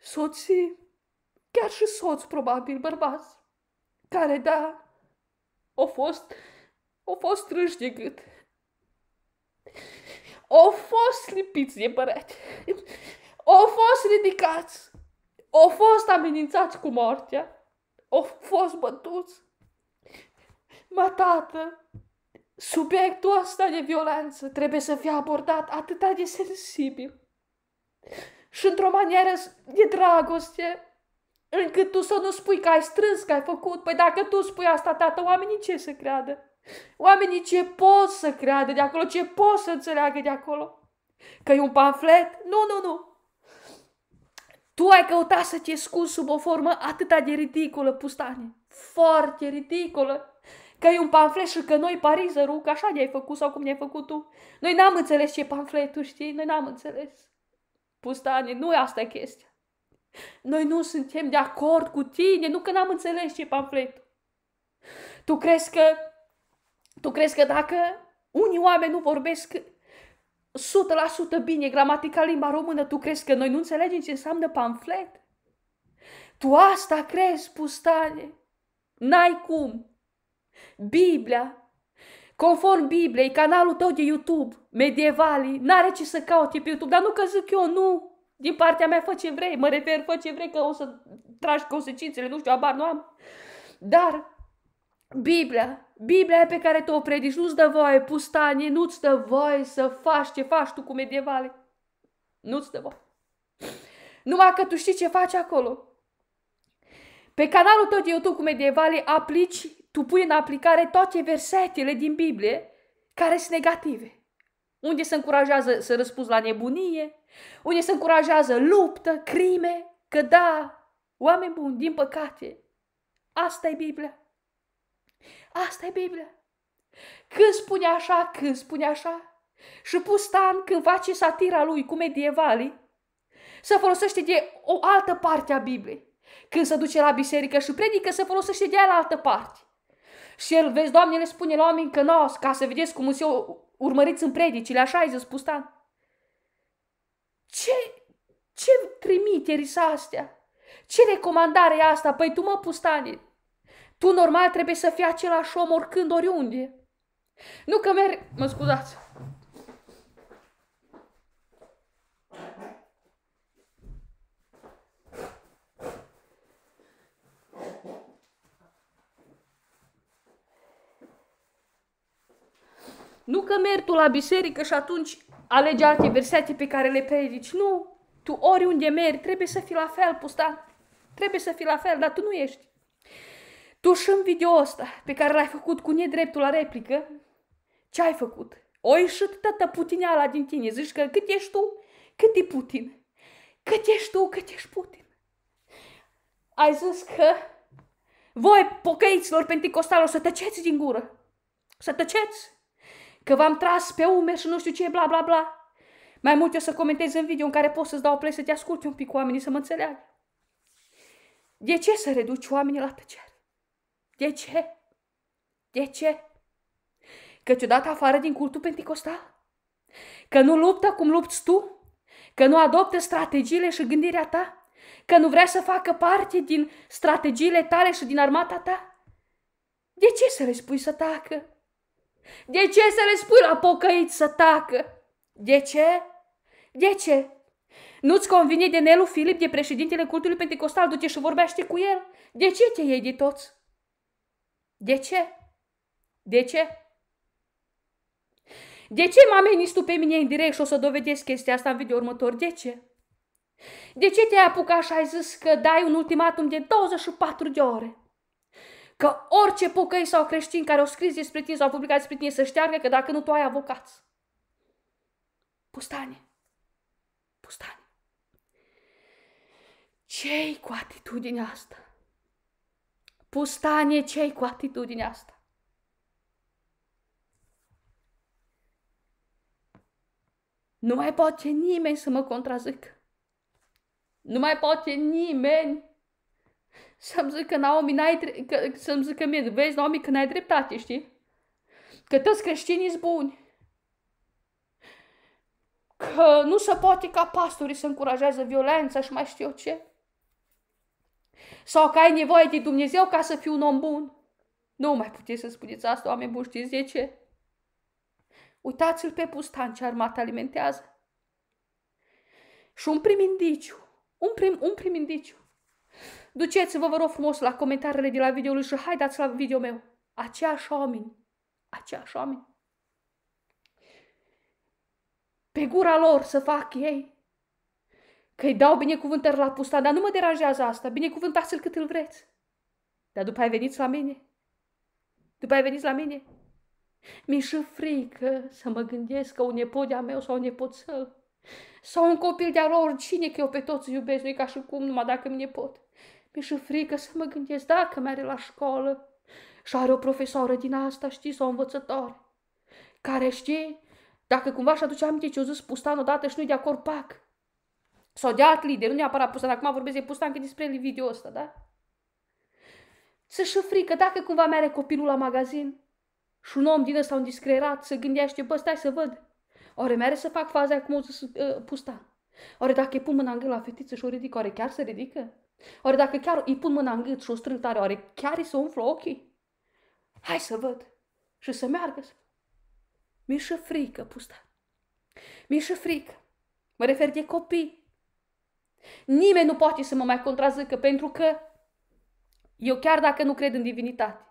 soții, chiar și soți, probabil, bărbați, care, da, au fost, au fost strâși de gât. Au fost lipiți de păreți. Au fost ridicați. Au fost amenințați cu moartea. Au fost bătuți. Mă, tată, subiectul ăsta de violență trebuie să fie abordat atât de sensibil și într-o manieră de dragoste încât tu să nu spui că ai strâns, că ai făcut. Păi dacă tu spui asta, tată, oamenii ce să creadă? Oamenii ce pot să creadă de acolo, ce pot să înțeleagă de acolo? Că e un pamflet? Nu, nu, nu. Tu ai căutat să te scuzi sub o formă atâta de ridicolă, pustani Foarte ridicolă. Că e un pamflet și că noi, parizărul, că așa ne-ai făcut sau cum ne-ai făcut tu. Noi n-am înțeles ce pamflet tu știi? Noi n-am înțeles. pustani nu e asta chestia. Noi nu suntem de acord cu tine, nu că n-am înțeles ce pamflet. Tu crezi că tu crezi că dacă unii oameni nu vorbesc 100% bine gramatica limba română, tu crezi că noi nu înțelegem ce înseamnă pamflet? Tu asta crezi, pustane? N-ai cum. Biblia, conform Bibliei, canalul tău de YouTube, medievalii, n-are ce să caute pe YouTube, dar nu că zic eu, nu. Din partea mea, fă ce vrei, mă refer, fă ce vrei, că o să tragi consecințele, nu știu, abar nu am. Dar Biblia, Biblia pe care tu o predici nu-ți dă voie, pustanie, nu-ți dă voie să faci ce faci tu cu medievale. Nu-ți dă voie. Numai că tu știi ce faci acolo. Pe canalul tău de YouTube cu medievale aplici, tu pui în aplicare toate versetele din Biblie care sunt negative. Unde se încurajează să răspunzi la nebunie, unde se încurajează luptă, crime, că da, oameni buni, din păcate, asta e Biblia asta e Biblia. Când spune așa, când spune așa. Și Pustan, când face satira lui cu medievalii, se folosește de o altă parte a Bibliei. Când se duce la biserică și predică, se folosește de la altă parte. Și el, vezi, Doamne, le spune la oameni că nu, ca să vedeți cum se urmăriți în predicile, așa ai zis Pustan. Ce, ce trimiteri astea? Ce recomandare e asta? Păi tu mă, Pustanii? Tu normal trebuie să fii același om oricând, oriunde. Nu că merg... Mă scuzați. Nu că mergi tu la biserică și atunci alege alte versete pe care le predici. Nu. Tu oriunde mergi, trebuie să fii la fel, pustan. Trebuie să fii la fel, dar tu nu ești tușăm video ăsta pe care l-ai făcut cu nedreptul la replică, ce ai făcut? O ieșit tătă putineala din tine, zici că cât ești tu, cât e Putin. Cât ești tu, cât ești Putin. Ai zis că voi, pocăiților pentecostali, o să tăceți din gură. să tăceți. Că v-am tras pe umeri și nu știu ce, bla, bla, bla. Mai mult o să comentez în video în care pot să-ți dau play să te asculte un pic oamenii să mă înțeleagă. De ce să reduci oamenii la tăcere? De ce? De ce? Căci odată afară din cultul pentecostal? Că nu luptă cum lupți tu? Că nu adoptă strategiile și gândirea ta? Că nu vrea să facă parte din strategiile tale și din armata ta? De ce să le spui să tacă? De ce să le spui la pocăit să tacă? De ce? De ce? Nu-ți convine de Nelu Filip, de președintele cultului pentecostal, du-te și vorbește cu el? De ce te iei de toți? De ce? De ce? De ce m-am tu pe mine în direct și o să dovedesc chestia asta în video următor? De ce? De ce te-ai apucat și ai zis că dai un ultimatum de 24 de ore? Că orice pucăi sau creștini care au scris despre tine sau au publicat despre tine să șteargă că dacă nu tu ai avocați. Pustane. Pustane. ce cu atitudinea asta? Pustanie cei cu atitudinea asta. Nu mai poate nimeni să mă contrazic. Nu mai poate nimeni să-mi zică, Naomi, n-ai, că, să-mi zică mie, vezi, Naomi, că n-ai dreptate, știi? Că toți creștinii sunt buni. Că nu se poate ca pastorii să încurajează violența și mai știu eu ce. Sau că ai nevoie de Dumnezeu ca să fii un om bun. Nu mai puteți să spuneți asta, oameni buni, știți de ce? Uitați-l pe pustan ce armată alimentează. Și un prim indiciu, un prim, un prim indiciu. Duceți-vă, vă rog frumos, la comentariile de la videoul și haideți la video meu. Aceiași oameni, aceiași oameni. Pe gura lor să fac ei că îi dau binecuvântări la pusta, dar nu mă deranjează asta, binecuvântați-l cât îl vreți. Dar după ai veniți la mine, după ai veniți la mine, mi-e și frică să mă gândesc că un nepot de-a meu sau un nepoțel sau un copil de-a lor, cine că eu pe toți iubesc, nu ca și cum, numai dacă mi pot. Mi-e și frică să mă gândesc dacă are la școală și are o profesoară din asta, știi, sau învățător, care știe, dacă cumva și aduce aminte ce-o zis pustan odată și nu-i de acord, pac, sau de alt lider, nu neapărat Pustan, acum vorbesc de Pustan, încă despre video ăsta, da? Să-și frică, dacă cumva mi are copilul la magazin și un om din ăsta, un discrerat, să gândește, bă, stai să văd. oare mi are să fac faza cum o să uh, pusta? Oare dacă îi pun mâna în gât la fetiță și o ridică, oare chiar se ridică? Oare dacă chiar îi pun mâna în gât și o strâng tare, oare chiar îi se umflă ochii? Hai să văd. Și să meargă. Mi-e și frică, Pustan. Mi-e și frică. Mă refer de copii. Nimeni nu poate să mă mai contrazică pentru că eu chiar dacă nu cred în divinitate,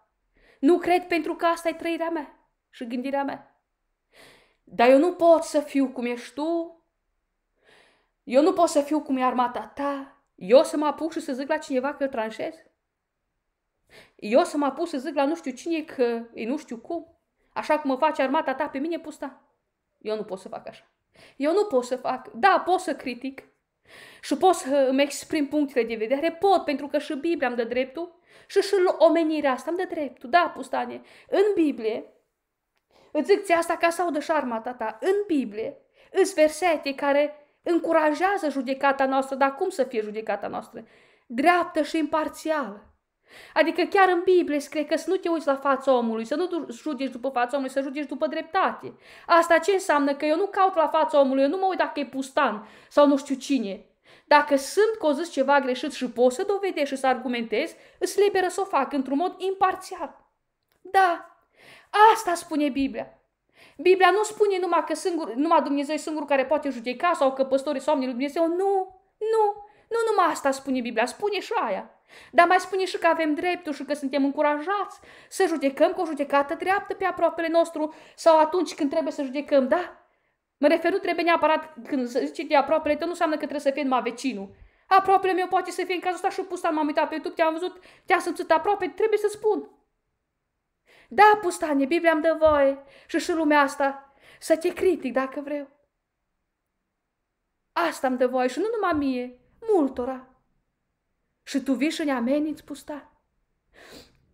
nu cred pentru că asta e trăirea mea și gândirea mea. Dar eu nu pot să fiu cum ești tu, eu nu pot să fiu cum e armata ta, eu să mă apuc și să zic la cineva că tranșez. Eu să mă apuc să zic la nu știu cine că e nu știu cum, așa cum mă face armata ta pe mine pusta. Eu nu pot să fac așa. Eu nu pot să fac. Da, pot să critic, și pot să îmi exprim punctele de vedere? Pot, pentru că și Biblia îmi dă dreptul și și omenirea asta îmi dă dreptul. Da, pustanie, în Biblie, îți zic ți asta ca să audă șarma ta, ta. în Biblie, îți versete care încurajează judecata noastră, dar cum să fie judecata noastră? Dreaptă și imparțială. Adică chiar în Biblie scrie că să nu te uiți la fața omului, să nu judeci după fața omului, să judeci după dreptate. Asta ce înseamnă? Că eu nu caut la fața omului, eu nu mă uit dacă e pustan sau nu știu cine. Dacă sunt că zis ceva greșit și pot să dovedești și să argumentez, îți liberă să o fac într-un mod imparțial. Da, asta spune Biblia. Biblia nu spune numai că singur, numai Dumnezeu e singurul care poate judeca sau că păstorii sunt lui Dumnezeu. Nu, nu. Nu numai asta spune Biblia, spune și aia. Dar mai spune și că avem dreptul și că suntem încurajați să judecăm cu o judecată dreaptă pe aproapele nostru sau atunci când trebuie să judecăm, da? Mă refer, nu trebuie neapărat când să zice de aproapele tău, nu înseamnă că trebuie să fie numai vecinul. Aproapele meu poate să fie în cazul ăsta și pustan, m-am uitat pe YouTube, te-am văzut, te-am simțit aproape, trebuie să spun. Da, pustane, Biblia îmi dă voie și și lumea asta să te critic dacă vreau. Asta îmi dă voie și nu numai mie, multora. Și tu vii și ne ameninți pusta.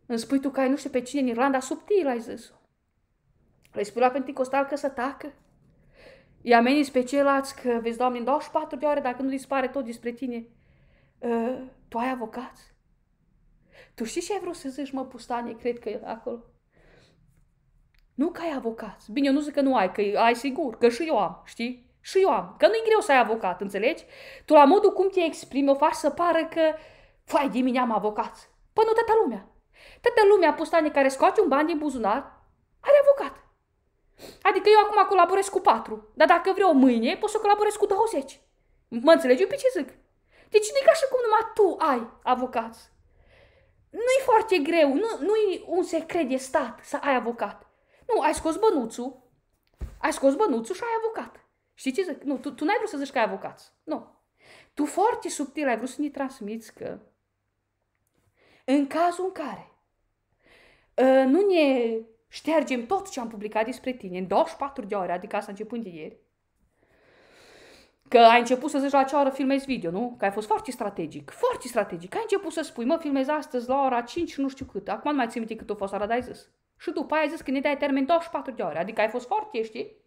Îmi spui tu că ai nu știu pe cine în Irlanda subtil, ai zis-o. Le spui la Pentecostal că să tacă. Îi ameninți pe ceilalți că, vezi, Doamne, în 24 de ore, dacă nu dispare tot despre tine, uh, tu ai avocați. Tu știi ce ai vrut să zici, mă, pustanie, cred că e acolo. Nu că ai avocați. Bine, eu nu zic că nu ai, că ai sigur, că și eu am, știi? Și eu am. Că nu-i greu să ai avocat, înțelegi? Tu la modul cum te exprimi, o faci să pară că, fai, de mine am avocat. Păi nu, toată lumea. Toată lumea pustanii care scoate un ban din buzunar are avocat. Adică eu acum colaborez cu patru, dar dacă vreau mâine pot să colaborez cu 20. Mă înțelegi pe ce zic? Deci nu e ca și cum numai tu ai avocat, Nu-i foarte greu, nu, nu-i un secret de stat să ai avocat. Nu, ai scos bănuțul, ai scos bănuțul și ai avocat. Știi ce zic? Nu, tu, tu n-ai vrut să zici că ai avocat, Nu. Tu foarte subtil ai vrut să ne transmiți că în cazul în care uh, nu ne ștergem tot ce am publicat despre tine în 24 de ore, adică asta începând de ieri, Că ai început să zici la ce oră filmezi video, nu? Că ai fost foarte strategic, foarte strategic. Ai început să spui, mă, filmezi astăzi la ora 5 nu știu cât. Acum nu mai țin minte cât a fost ora, dar ai zis. Și după aia ai zis că ne dai termen 24 de ore. Adică ai fost foarte, știi?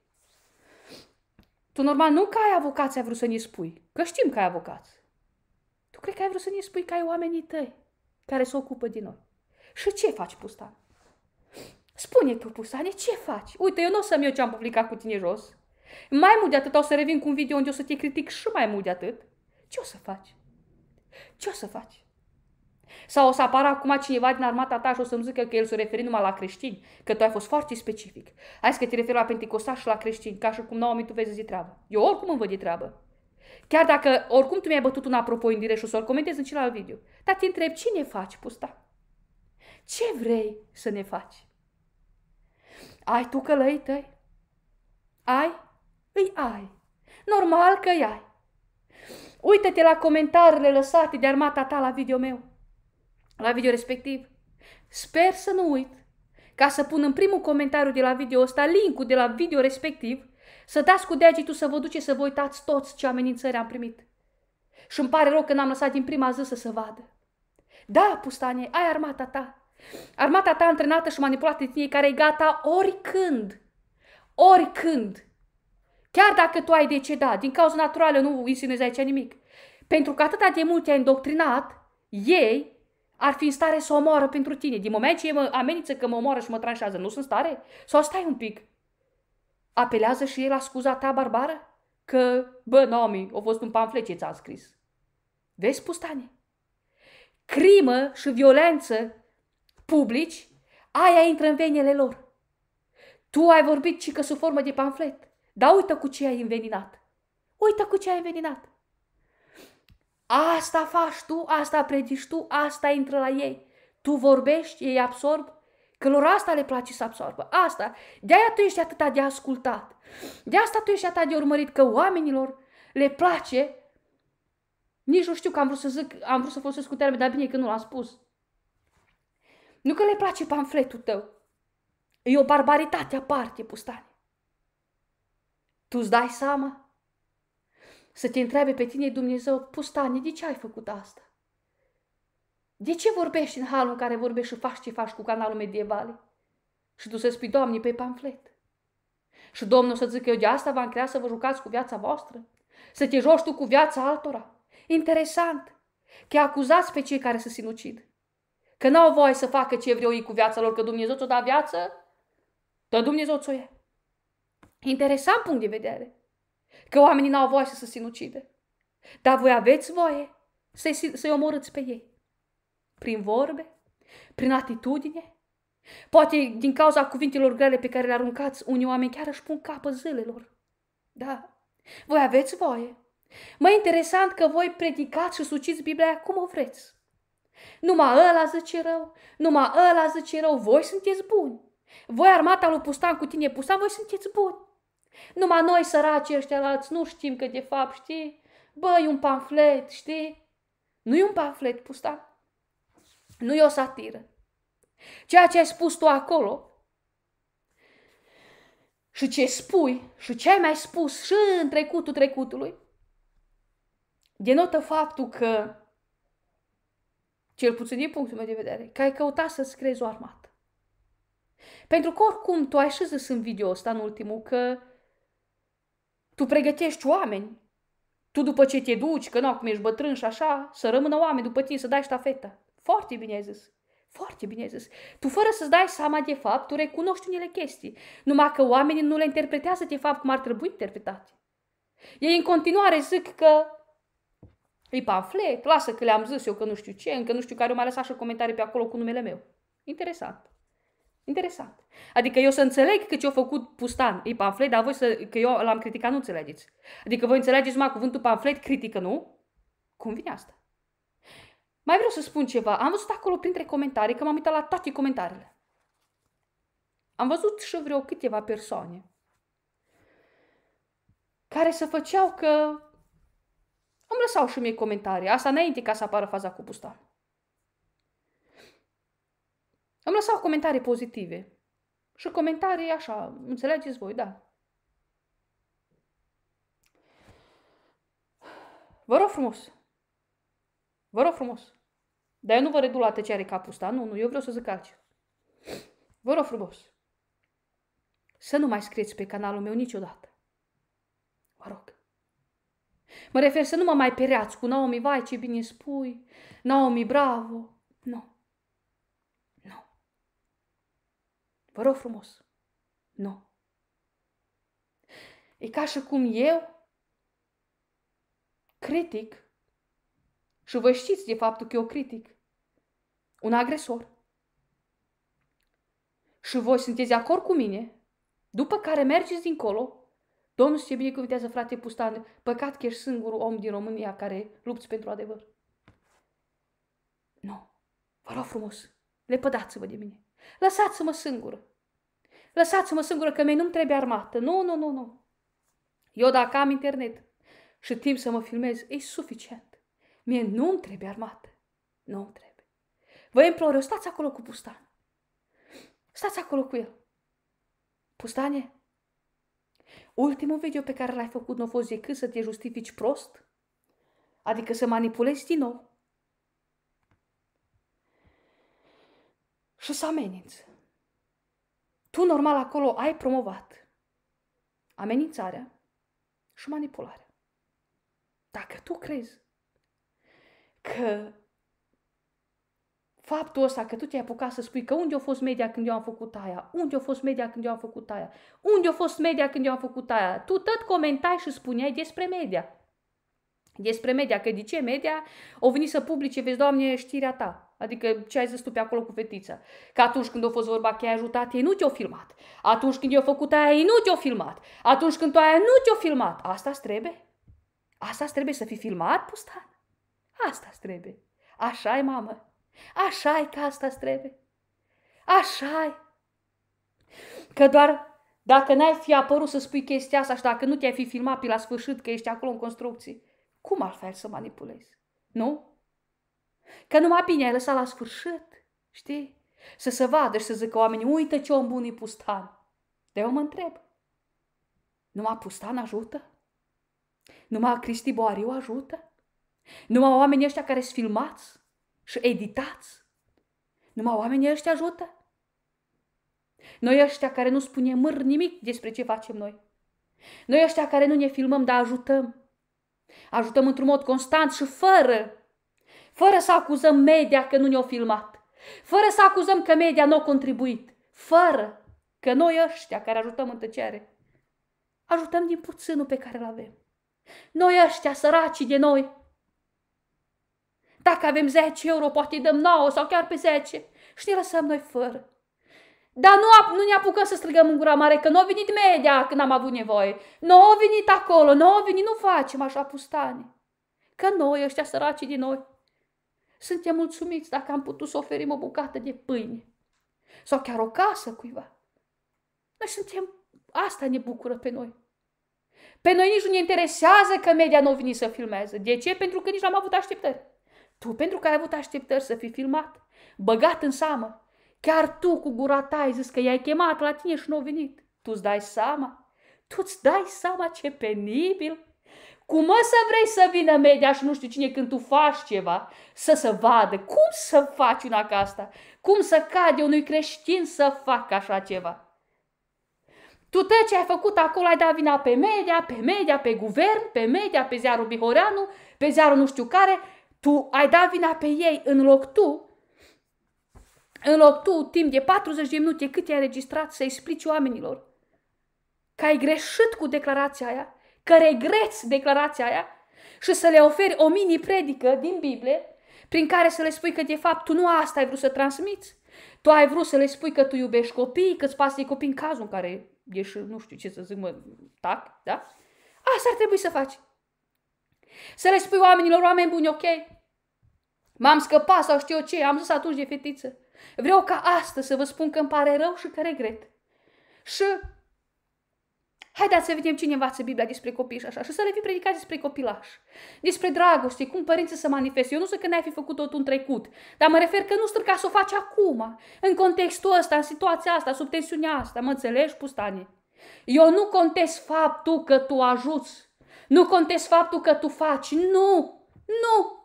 Tu normal nu că ai avocați, ai vrut să ne spui, că știm că ai avocat. Tu cred că ai vrut să ne spui că ai oamenii tăi care se ocupă din noi. Și ce faci, Pustan? Spune tu, Pustane, ce faci? Uite, eu nu o să-mi eu ce am publicat cu tine jos. Mai mult de atât o să revin cu un video unde o să te critic și mai mult de atât. Ce o să faci? Ce o să faci? Sau o să apară acum cineva din armata ta și o să-mi zică că el se referi numai la creștini, că tu ai fost foarte specific. Hai să te referi la pentecostal și la creștini, ca și cum Naomi tu vezi zi treabă. Eu oricum îmi văd de treabă. Chiar dacă oricum tu mi-ai bătut un apropo în direct și o să-l comentez în celălalt video. Dar te întreb, cine faci, pusta? Ce vrei să ne faci? Ai tu călăi tăi? Ai? Îi ai. Normal că ai. Uită-te la comentariile lăsate de armata ta la video meu la video respectiv. Sper să nu uit ca să pun în primul comentariu de la video ăsta linkul de la video respectiv, să dați cu degetul să vă duce să vă uitați toți ce amenințări am primit. Și îmi pare rău că n-am lăsat din prima zi să se vadă. Da, pustanie, ai armata ta. Armata ta antrenată și manipulată de tine care e gata oricând. Oricând. Chiar dacă tu ai decedat, din cauza naturală nu insinuezi aici nimic. Pentru că atâta de mult te-ai îndoctrinat, ei ar fi în stare să o moară pentru tine. Din moment ce mă amenință că mă omoară și mă tranșează, nu sunt stare? Sau stai un pic. Apelează și el la scuza ta barbară? Că, bă, Naomi, a fost un pamflet ce ți-am scris. Vezi, pustane? Crimă și violență publici, aia intră în venele lor. Tu ai vorbit și că sub formă de pamflet, dar uită cu ce ai înveninat. Uită cu ce ai înveninat. Asta faci tu, asta predici tu, asta intră la ei. Tu vorbești, ei absorb, că lor asta le place să absorbă. Asta. De-aia tu ești atâta de ascultat. De asta tu ești atât de urmărit, că oamenilor le place. Nici nu știu că am vrut să zic, am vrut să folosesc cu termen, dar bine că nu l-am spus. Nu că le place pamfletul tău. E o barbaritate aparte, pustane. Tu ți dai seama? să te întrebe pe tine Dumnezeu, pustane, de ce ai făcut asta? De ce vorbești în halul în care vorbești și faci ce faci cu canalul medieval? Și tu să spui, Doamne, pe pamflet. Și Domnul să zică, eu de asta v-am creat să vă jucați cu viața voastră? Să te joci tu cu viața altora? Interesant! Că acuzați pe cei care se sinucid. Că n-au voie să facă ce vreau ei cu viața lor, că Dumnezeu ți-o da viață, dă Dumnezeu ți-o ia. Interesant punct de vedere. Că oamenii n-au voie să se sinucide. Dar voi aveți voie să-i, să-i omorâți pe ei. Prin vorbe, prin atitudine, poate din cauza cuvintelor grele pe care le aruncați, unii oameni chiar își pun capă zilelor. Da, voi aveți voie. Mă interesant că voi predicați și suciți Biblia cum o vreți. Numai ăla zice rău, numai ăla zice rău, voi sunteți buni. Voi, armata lui Pustan cu tine Pustan, voi sunteți buni. Numai noi, săracii ăștia alți, nu știm că de fapt, știi? Băi, un pamflet, știi? Nu e un pamflet, pusta. Nu e o satiră. Ceea ce ai spus tu acolo și ce spui și ce ai mai spus și în trecutul trecutului, denotă faptul că, cel puțin din punctul meu de vedere, că ai căutat să-ți creezi o armată. Pentru că oricum tu ai și zis în video ăsta în ultimul că tu pregătești oameni. Tu după ce te duci, că nu acum ești bătrân și așa, să rămână oameni după tine, să dai ștafeta. Foarte bine ai zis. Foarte bine ai zis. Tu fără să-ți dai seama de fapt, tu recunoști unele chestii. Numai că oamenii nu le interpretează de fapt cum ar trebui interpretate. Ei în continuare zic că e pamflet, lasă că le-am zis eu că nu știu ce, încă nu știu care, mai lăsat și comentarii pe acolo cu numele meu. Interesant. Interesant. Adică eu să înțeleg că ce-a făcut Pustan e pamflet, dar voi să, că eu l-am criticat nu înțelegeți. Adică voi înțelegeți numai cuvântul pamflet, critică nu? Cum vine asta? Mai vreau să spun ceva. Am văzut acolo printre comentarii, că m-am uitat la toate comentariile. Am văzut și vreo câteva persoane care să făceau că am lăsat și mie comentarii. Asta înainte ca să apară faza cu Pustan. Îmi lăsau comentarii pozitive. Și comentarii așa, înțelegeți voi, da. Vă rog frumos. Vă rog frumos. Dar eu nu vă redu la tăceare capul ăsta. Nu, nu, eu vreau să zic altceva. Vă rog frumos. Să nu mai scrieți pe canalul meu niciodată. Vă rog. Mă refer să nu mă mai pereați cu Naomi, vai ce bine spui, Naomi, bravo. Nu. Vă rog frumos. Nu. E ca și cum eu critic și vă știți de faptul că eu critic un agresor. Și voi sunteți de acord cu mine, după care mergeți dincolo Domnul să te binecuvântează, frate Pustan, păcat că ești singurul om din România care lupți pentru adevăr. Nu, vă rog frumos, lepădați-vă de mine. Lăsați-mă singură. Lăsați-mă singură că mie nu-mi trebuie armată. Nu, nu, nu, nu. Eu dacă am internet și timp să mă filmez, e suficient. Mie nu-mi trebuie armată. Nu-mi trebuie. Vă implor, stați acolo cu pustan. Stați acolo cu el. Pustanie, ultimul video pe care l-ai făcut nu a fost decât să te justifici prost? Adică să manipulezi din nou și să ameninți. Tu, normal, acolo ai promovat amenințarea și manipularea. Dacă tu crezi că faptul ăsta că tu te-ai apucat să spui că unde a fost media când eu am făcut aia, unde a fost media când eu am făcut aia, unde a fost media când eu am făcut aia, tu tot comentai și spuneai despre media. Despre media, că de ce media o venit să publice, vezi, doamne, știrea ta. Adică ce ai zis tu pe acolo cu fetița? Că atunci când a fost vorba că ai ajutat, ei nu te-au filmat. Atunci când i-au făcut aia, ei nu te-au filmat. Atunci când tu aia nu te-au filmat. asta trebuie? asta trebuie să fii filmat, pustan? asta trebuie. așa e mamă. așa e că asta trebuie. așa e. Că doar dacă n-ai fi apărut să spui chestia asta și dacă nu te-ai fi filmat pe la sfârșit că ești acolo în construcții, cum ar fi să manipulezi? Nu? Că numai bine ai lăsat la sfârșit, știi? Să se vadă și să zică oamenii, uită ce om bun e pustan. De eu mă întreb. Numai pustan ajută? Numai Cristi Boariu ajută? Numai oamenii ăștia care sunt filmați și editați? Numai oamenii ăștia ajută? Noi ăștia care nu spunem măr nimic despre ce facem noi. Noi ăștia care nu ne filmăm, dar ajutăm. Ajutăm într-un mod constant și fără fără să acuzăm media că nu ne-au filmat, fără să acuzăm că media nu a contribuit, fără că noi ăștia care ajutăm în tăcere, ajutăm din puținul pe care îl avem. Noi ăștia, săracii de noi, dacă avem 10 euro, poate dăm 9 sau chiar pe 10 și ne lăsăm noi fără. Dar nu, nu ne apucăm să strigăm în gura mare că nu a venit media când am avut nevoie. Nu a venit acolo, nu a venit, nu facem așa pustane. Că noi, ăștia săracii din noi, suntem mulțumiți dacă am putut să oferim o bucată de pâine sau chiar o casă cuiva. Noi suntem, asta ne bucură pe noi. Pe noi nici nu ne interesează că media nu a venit să filmeze. De ce? Pentru că nici nu am avut așteptări. Tu, pentru că ai avut așteptări să fii filmat, băgat în seamă, chiar tu cu gura ta ai zis că i-ai chemat la tine și nu au venit. Tu ți dai seama? Tu ți dai seama ce penibil cum o să vrei să vină media și nu știu cine când tu faci ceva să se vadă? Cum să faci una ca asta? Cum să cade unui creștin să facă așa ceva? Tu tot ce ai făcut acolo ai dat vina pe media, pe media, pe guvern, pe media, pe ziarul Bihoreanu, pe ziarul nu știu care. Tu ai dat vina pe ei în loc tu, în loc tu, timp de 40 de minute cât ai registrat să explici oamenilor că ai greșit cu declarația aia, că regreți declarația aia și să le oferi o mini-predică din Biblie prin care să le spui că de fapt tu nu asta ai vrut să transmiți. Tu ai vrut să le spui că tu iubești copii, că îți pasă de copii în cazul în care ești, nu știu ce să zic, mă, tac, da? Asta ar trebui să faci. Să le spui oamenilor, oameni buni, ok, m-am scăpat sau știu eu ce, am zis atunci de fetiță. Vreau ca astăzi să vă spun că îmi pare rău și că regret. Și Haideți să vedem cine învață Biblia despre copii și așa. Și să le fi predicat despre copilaș. Despre dragoste, cum părinții să manifeste? Eu nu știu că n-ai fi făcut tot un în trecut, dar mă refer că nu ca să o faci acum, în contextul ăsta, în situația asta, sub tensiunea asta. Mă înțelegi, pustanie? Eu nu contest faptul că tu ajuți. Nu contest faptul că tu faci. Nu! Nu!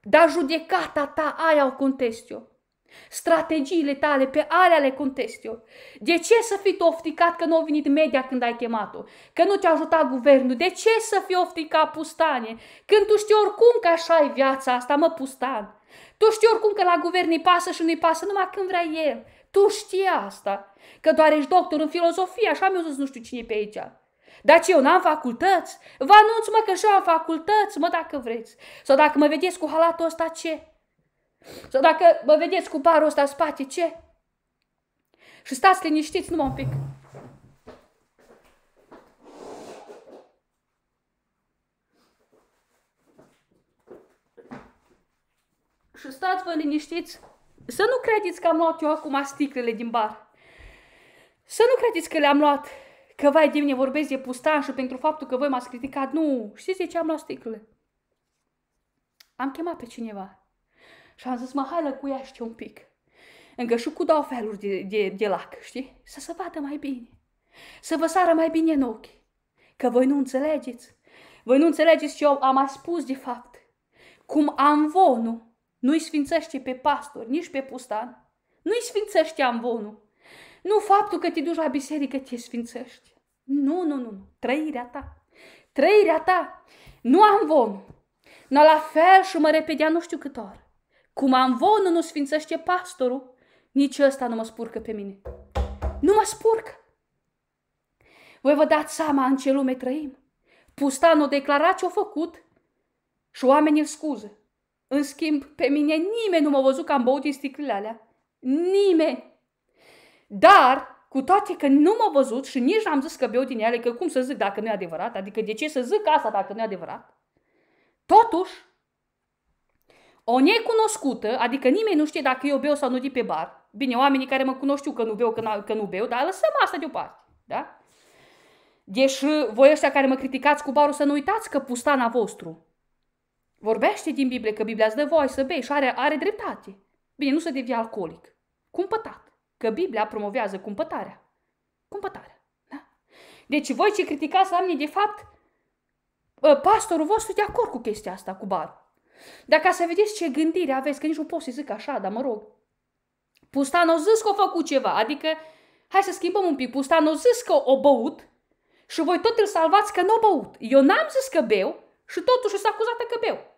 Dar judecata ta, aia o contest eu strategiile tale, pe alea le contest eu. De ce să fii tu ofticat că nu a venit media când ai chemat-o? Că nu te-a ajutat guvernul? De ce să fii ofticat pustane? Când tu știi oricum că așa e viața asta, mă pustan. Tu știi oricum că la guvern îi pasă și nu-i pasă numai când vrea el. Tu știi asta. Că doar ești doctor în filozofie, așa mi-a zis nu știu cine pe aici. Dar ce, eu n-am facultăți? Vă anunț, mă, că și eu am facultăți, mă, dacă vreți. Sau dacă mă vedeți cu halatul ăsta, ce? Sau dacă mă vedeți cu barul ăsta în spate, ce? Și stați liniștiți numai un pic. Și stați-vă liniștiți. Să nu credeți că am luat eu acum sticlele din bar. Să nu credeți că le-am luat. Că vai de mine vorbesc de pustan și pentru faptul că voi m-ați criticat. Nu, știți de ce am luat sticlele? Am chemat pe cineva și am zis, mă, hai lăcuiaște un pic. Încă și cu două feluri de, de, de lac, știi? Să se vadă mai bine. Să vă sară mai bine în ochi. Că voi nu înțelegeți. Voi nu înțelegeți ce eu am mai spus, de fapt. Cum amvonul nu-i sfințește pe pastor, nici pe pustan. Nu-i sfințește amvonul. Nu faptul că te duci la biserică te sfințești. Nu, nu, nu, Trăirea ta. Trăirea ta. Nu am vom. Na la fel și mă repedea nu știu cât oră. Cum am vonă, nu sfințește pastorul, nici ăsta nu mă spurcă pe mine. Nu mă spurcă! Voi vă dați seama în ce lume trăim? o declara ce o făcut și oamenii îl scuză. În schimb, pe mine nimeni nu m-a văzut că am băut din sticlele alea. Nimeni! Dar, cu toate că nu m-a văzut și nici n-am zis că beau din ele, că cum să zic dacă nu e adevărat, adică de ce să zic asta dacă nu e adevărat, totuși o necunoscută, adică nimeni nu știe dacă eu beau sau nu de pe bar. Bine, oamenii care mă cunosc știu că nu beau, că, că nu beau, dar lăsăm asta deoparte. Da? Deci, voi ăștia care mă criticați cu barul, să nu uitați că pustana vostru vorbește din Biblie, că Biblia îți dă voie să bei și are, are dreptate. Bine, nu să devii alcoolic. Cumpătat. Că Biblia promovează cumpătarea. Cumpătarea. Da? Deci voi ce criticați oamenii, de fapt, ă, pastorul vostru de acord cu chestia asta, cu barul. Dar ca să vedeți ce gândire aveți, că nici nu pot să zic așa, dar mă rog. Pustan o zis că o făcut ceva, adică hai să schimbăm un pic. Pustan o zis că o băut și voi tot îl salvați că nu o băut. Eu n-am zis că beau și totuși s-a acuzat că beau.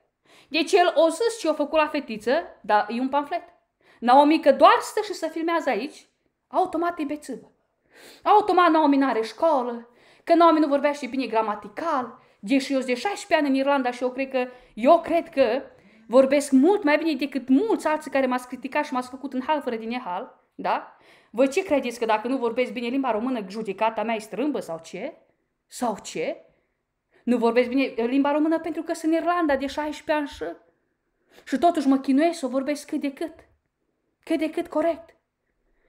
Deci el o zis ce a făcut la fetiță, dar e un pamflet. Naomi că doar stă și să filmează aici, automat e bețivă. Automat Naomi n-are școală, că Naomi nu vorbește bine gramatical, de deci și eu de 16 ani în Irlanda și eu cred că, eu cred că vorbesc mult mai bine decât mulți alții care m-ați criticat și m-ați făcut în hal fără din hal, da? Vă ce credeți că dacă nu vorbesc bine limba română, judecata mea e strâmbă sau ce? Sau ce? Nu vorbesc bine eh, limba română pentru că sunt în Irlanda de 16 ani și... Și totuși mă chinuiesc să vorbesc cât de cât. Cât de cât corect.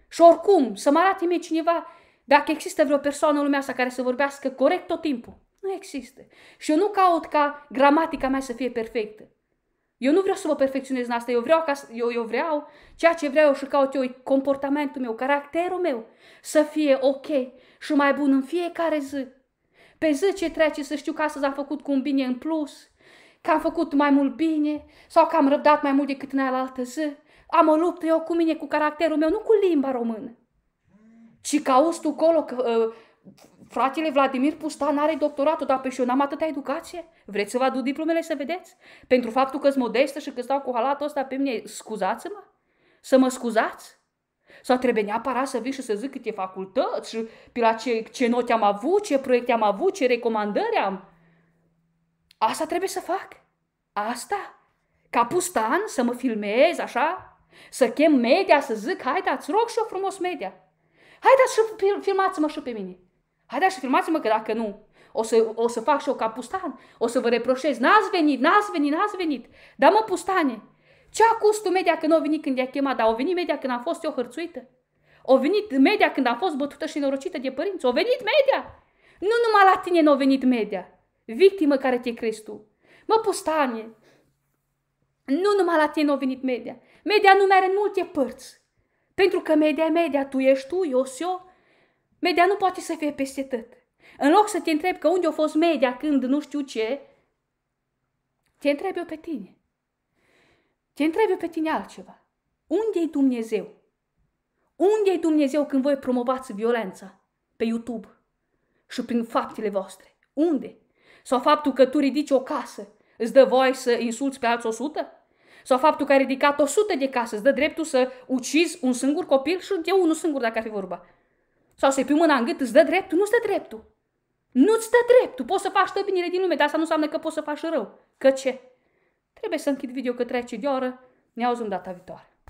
Și oricum, să mă arate mie cineva dacă există vreo persoană în lumea asta care să vorbească corect tot timpul. Nu există. Și eu nu caut ca gramatica mea să fie perfectă. Eu nu vreau să mă perfecționez în asta, eu vreau, ca, eu, eu vreau ceea ce vreau și caut eu, comportamentul meu, caracterul meu să fie ok și mai bun în fiecare zi. Pe zi ce trece să știu că astăzi am făcut cu un bine în plus, că am făcut mai mult bine sau că am răbdat mai mult decât în altă zi. Am o luptă eu cu mine, cu caracterul meu, nu cu limba română. Ci ca tu colo că, uh, Fratele Vladimir Pustan are doctoratul, dar pe și eu n-am atâta educație. Vreți să vă aduc diplomele să vedeți? Pentru faptul că-s modestă și că stau cu halatul ăsta pe mine, scuzați-mă? Să mă scuzați? Sau trebuie neapărat să vii și să zic câte facultăți și pe la ce, ce note am avut, ce proiecte am avut, ce recomandări am. Asta trebuie să fac. Asta. Ca pustan să mă filmez, așa, să chem media, să zic, haideți, rog și eu frumos media. Haideți și filmați-mă și pe mine. Haideți și filmați-mă că dacă nu, o să, o să fac și eu ca pustan, o să vă reproșez, n-ați venit, n-ați venit, n-ați venit, Dar mă pustane, ce a cost tu media când nu a venit când i-a chemat, dar a venit media când am fost eu hărțuită? O venit media când am fost bătută și norocită de părinți? O venit media? Nu numai la tine nu a venit media, victimă care te crezi tu. Mă, pustane, nu numai la tine nu a venit media. Media nu are în multe părți. Pentru că media, media, tu ești tu, eu sunt eu, Media nu poate să fie peste tot. În loc să te întrebi că unde a fost media când nu știu ce, te întreb eu pe tine. Te întreb eu pe tine altceva. unde e Dumnezeu? unde e Dumnezeu când voi promovați violența pe YouTube și prin faptele voastre? Unde? Sau faptul că tu ridici o casă îți dă voie să insulți pe alți 100? Sau faptul că ai ridicat 100 de case îți dă dreptul să ucizi un singur copil și de unul singur dacă ar fi vorba? Sau să-i pui mâna în gât, îți dă dreptul? Nu-ți dă dreptul. Nu-ți dă dreptul. Poți să faci tăpinile din lume, dar asta nu înseamnă că poți să faci rău. Că ce? Trebuie să închid video că trece de oră. Ne auzim data viitoare.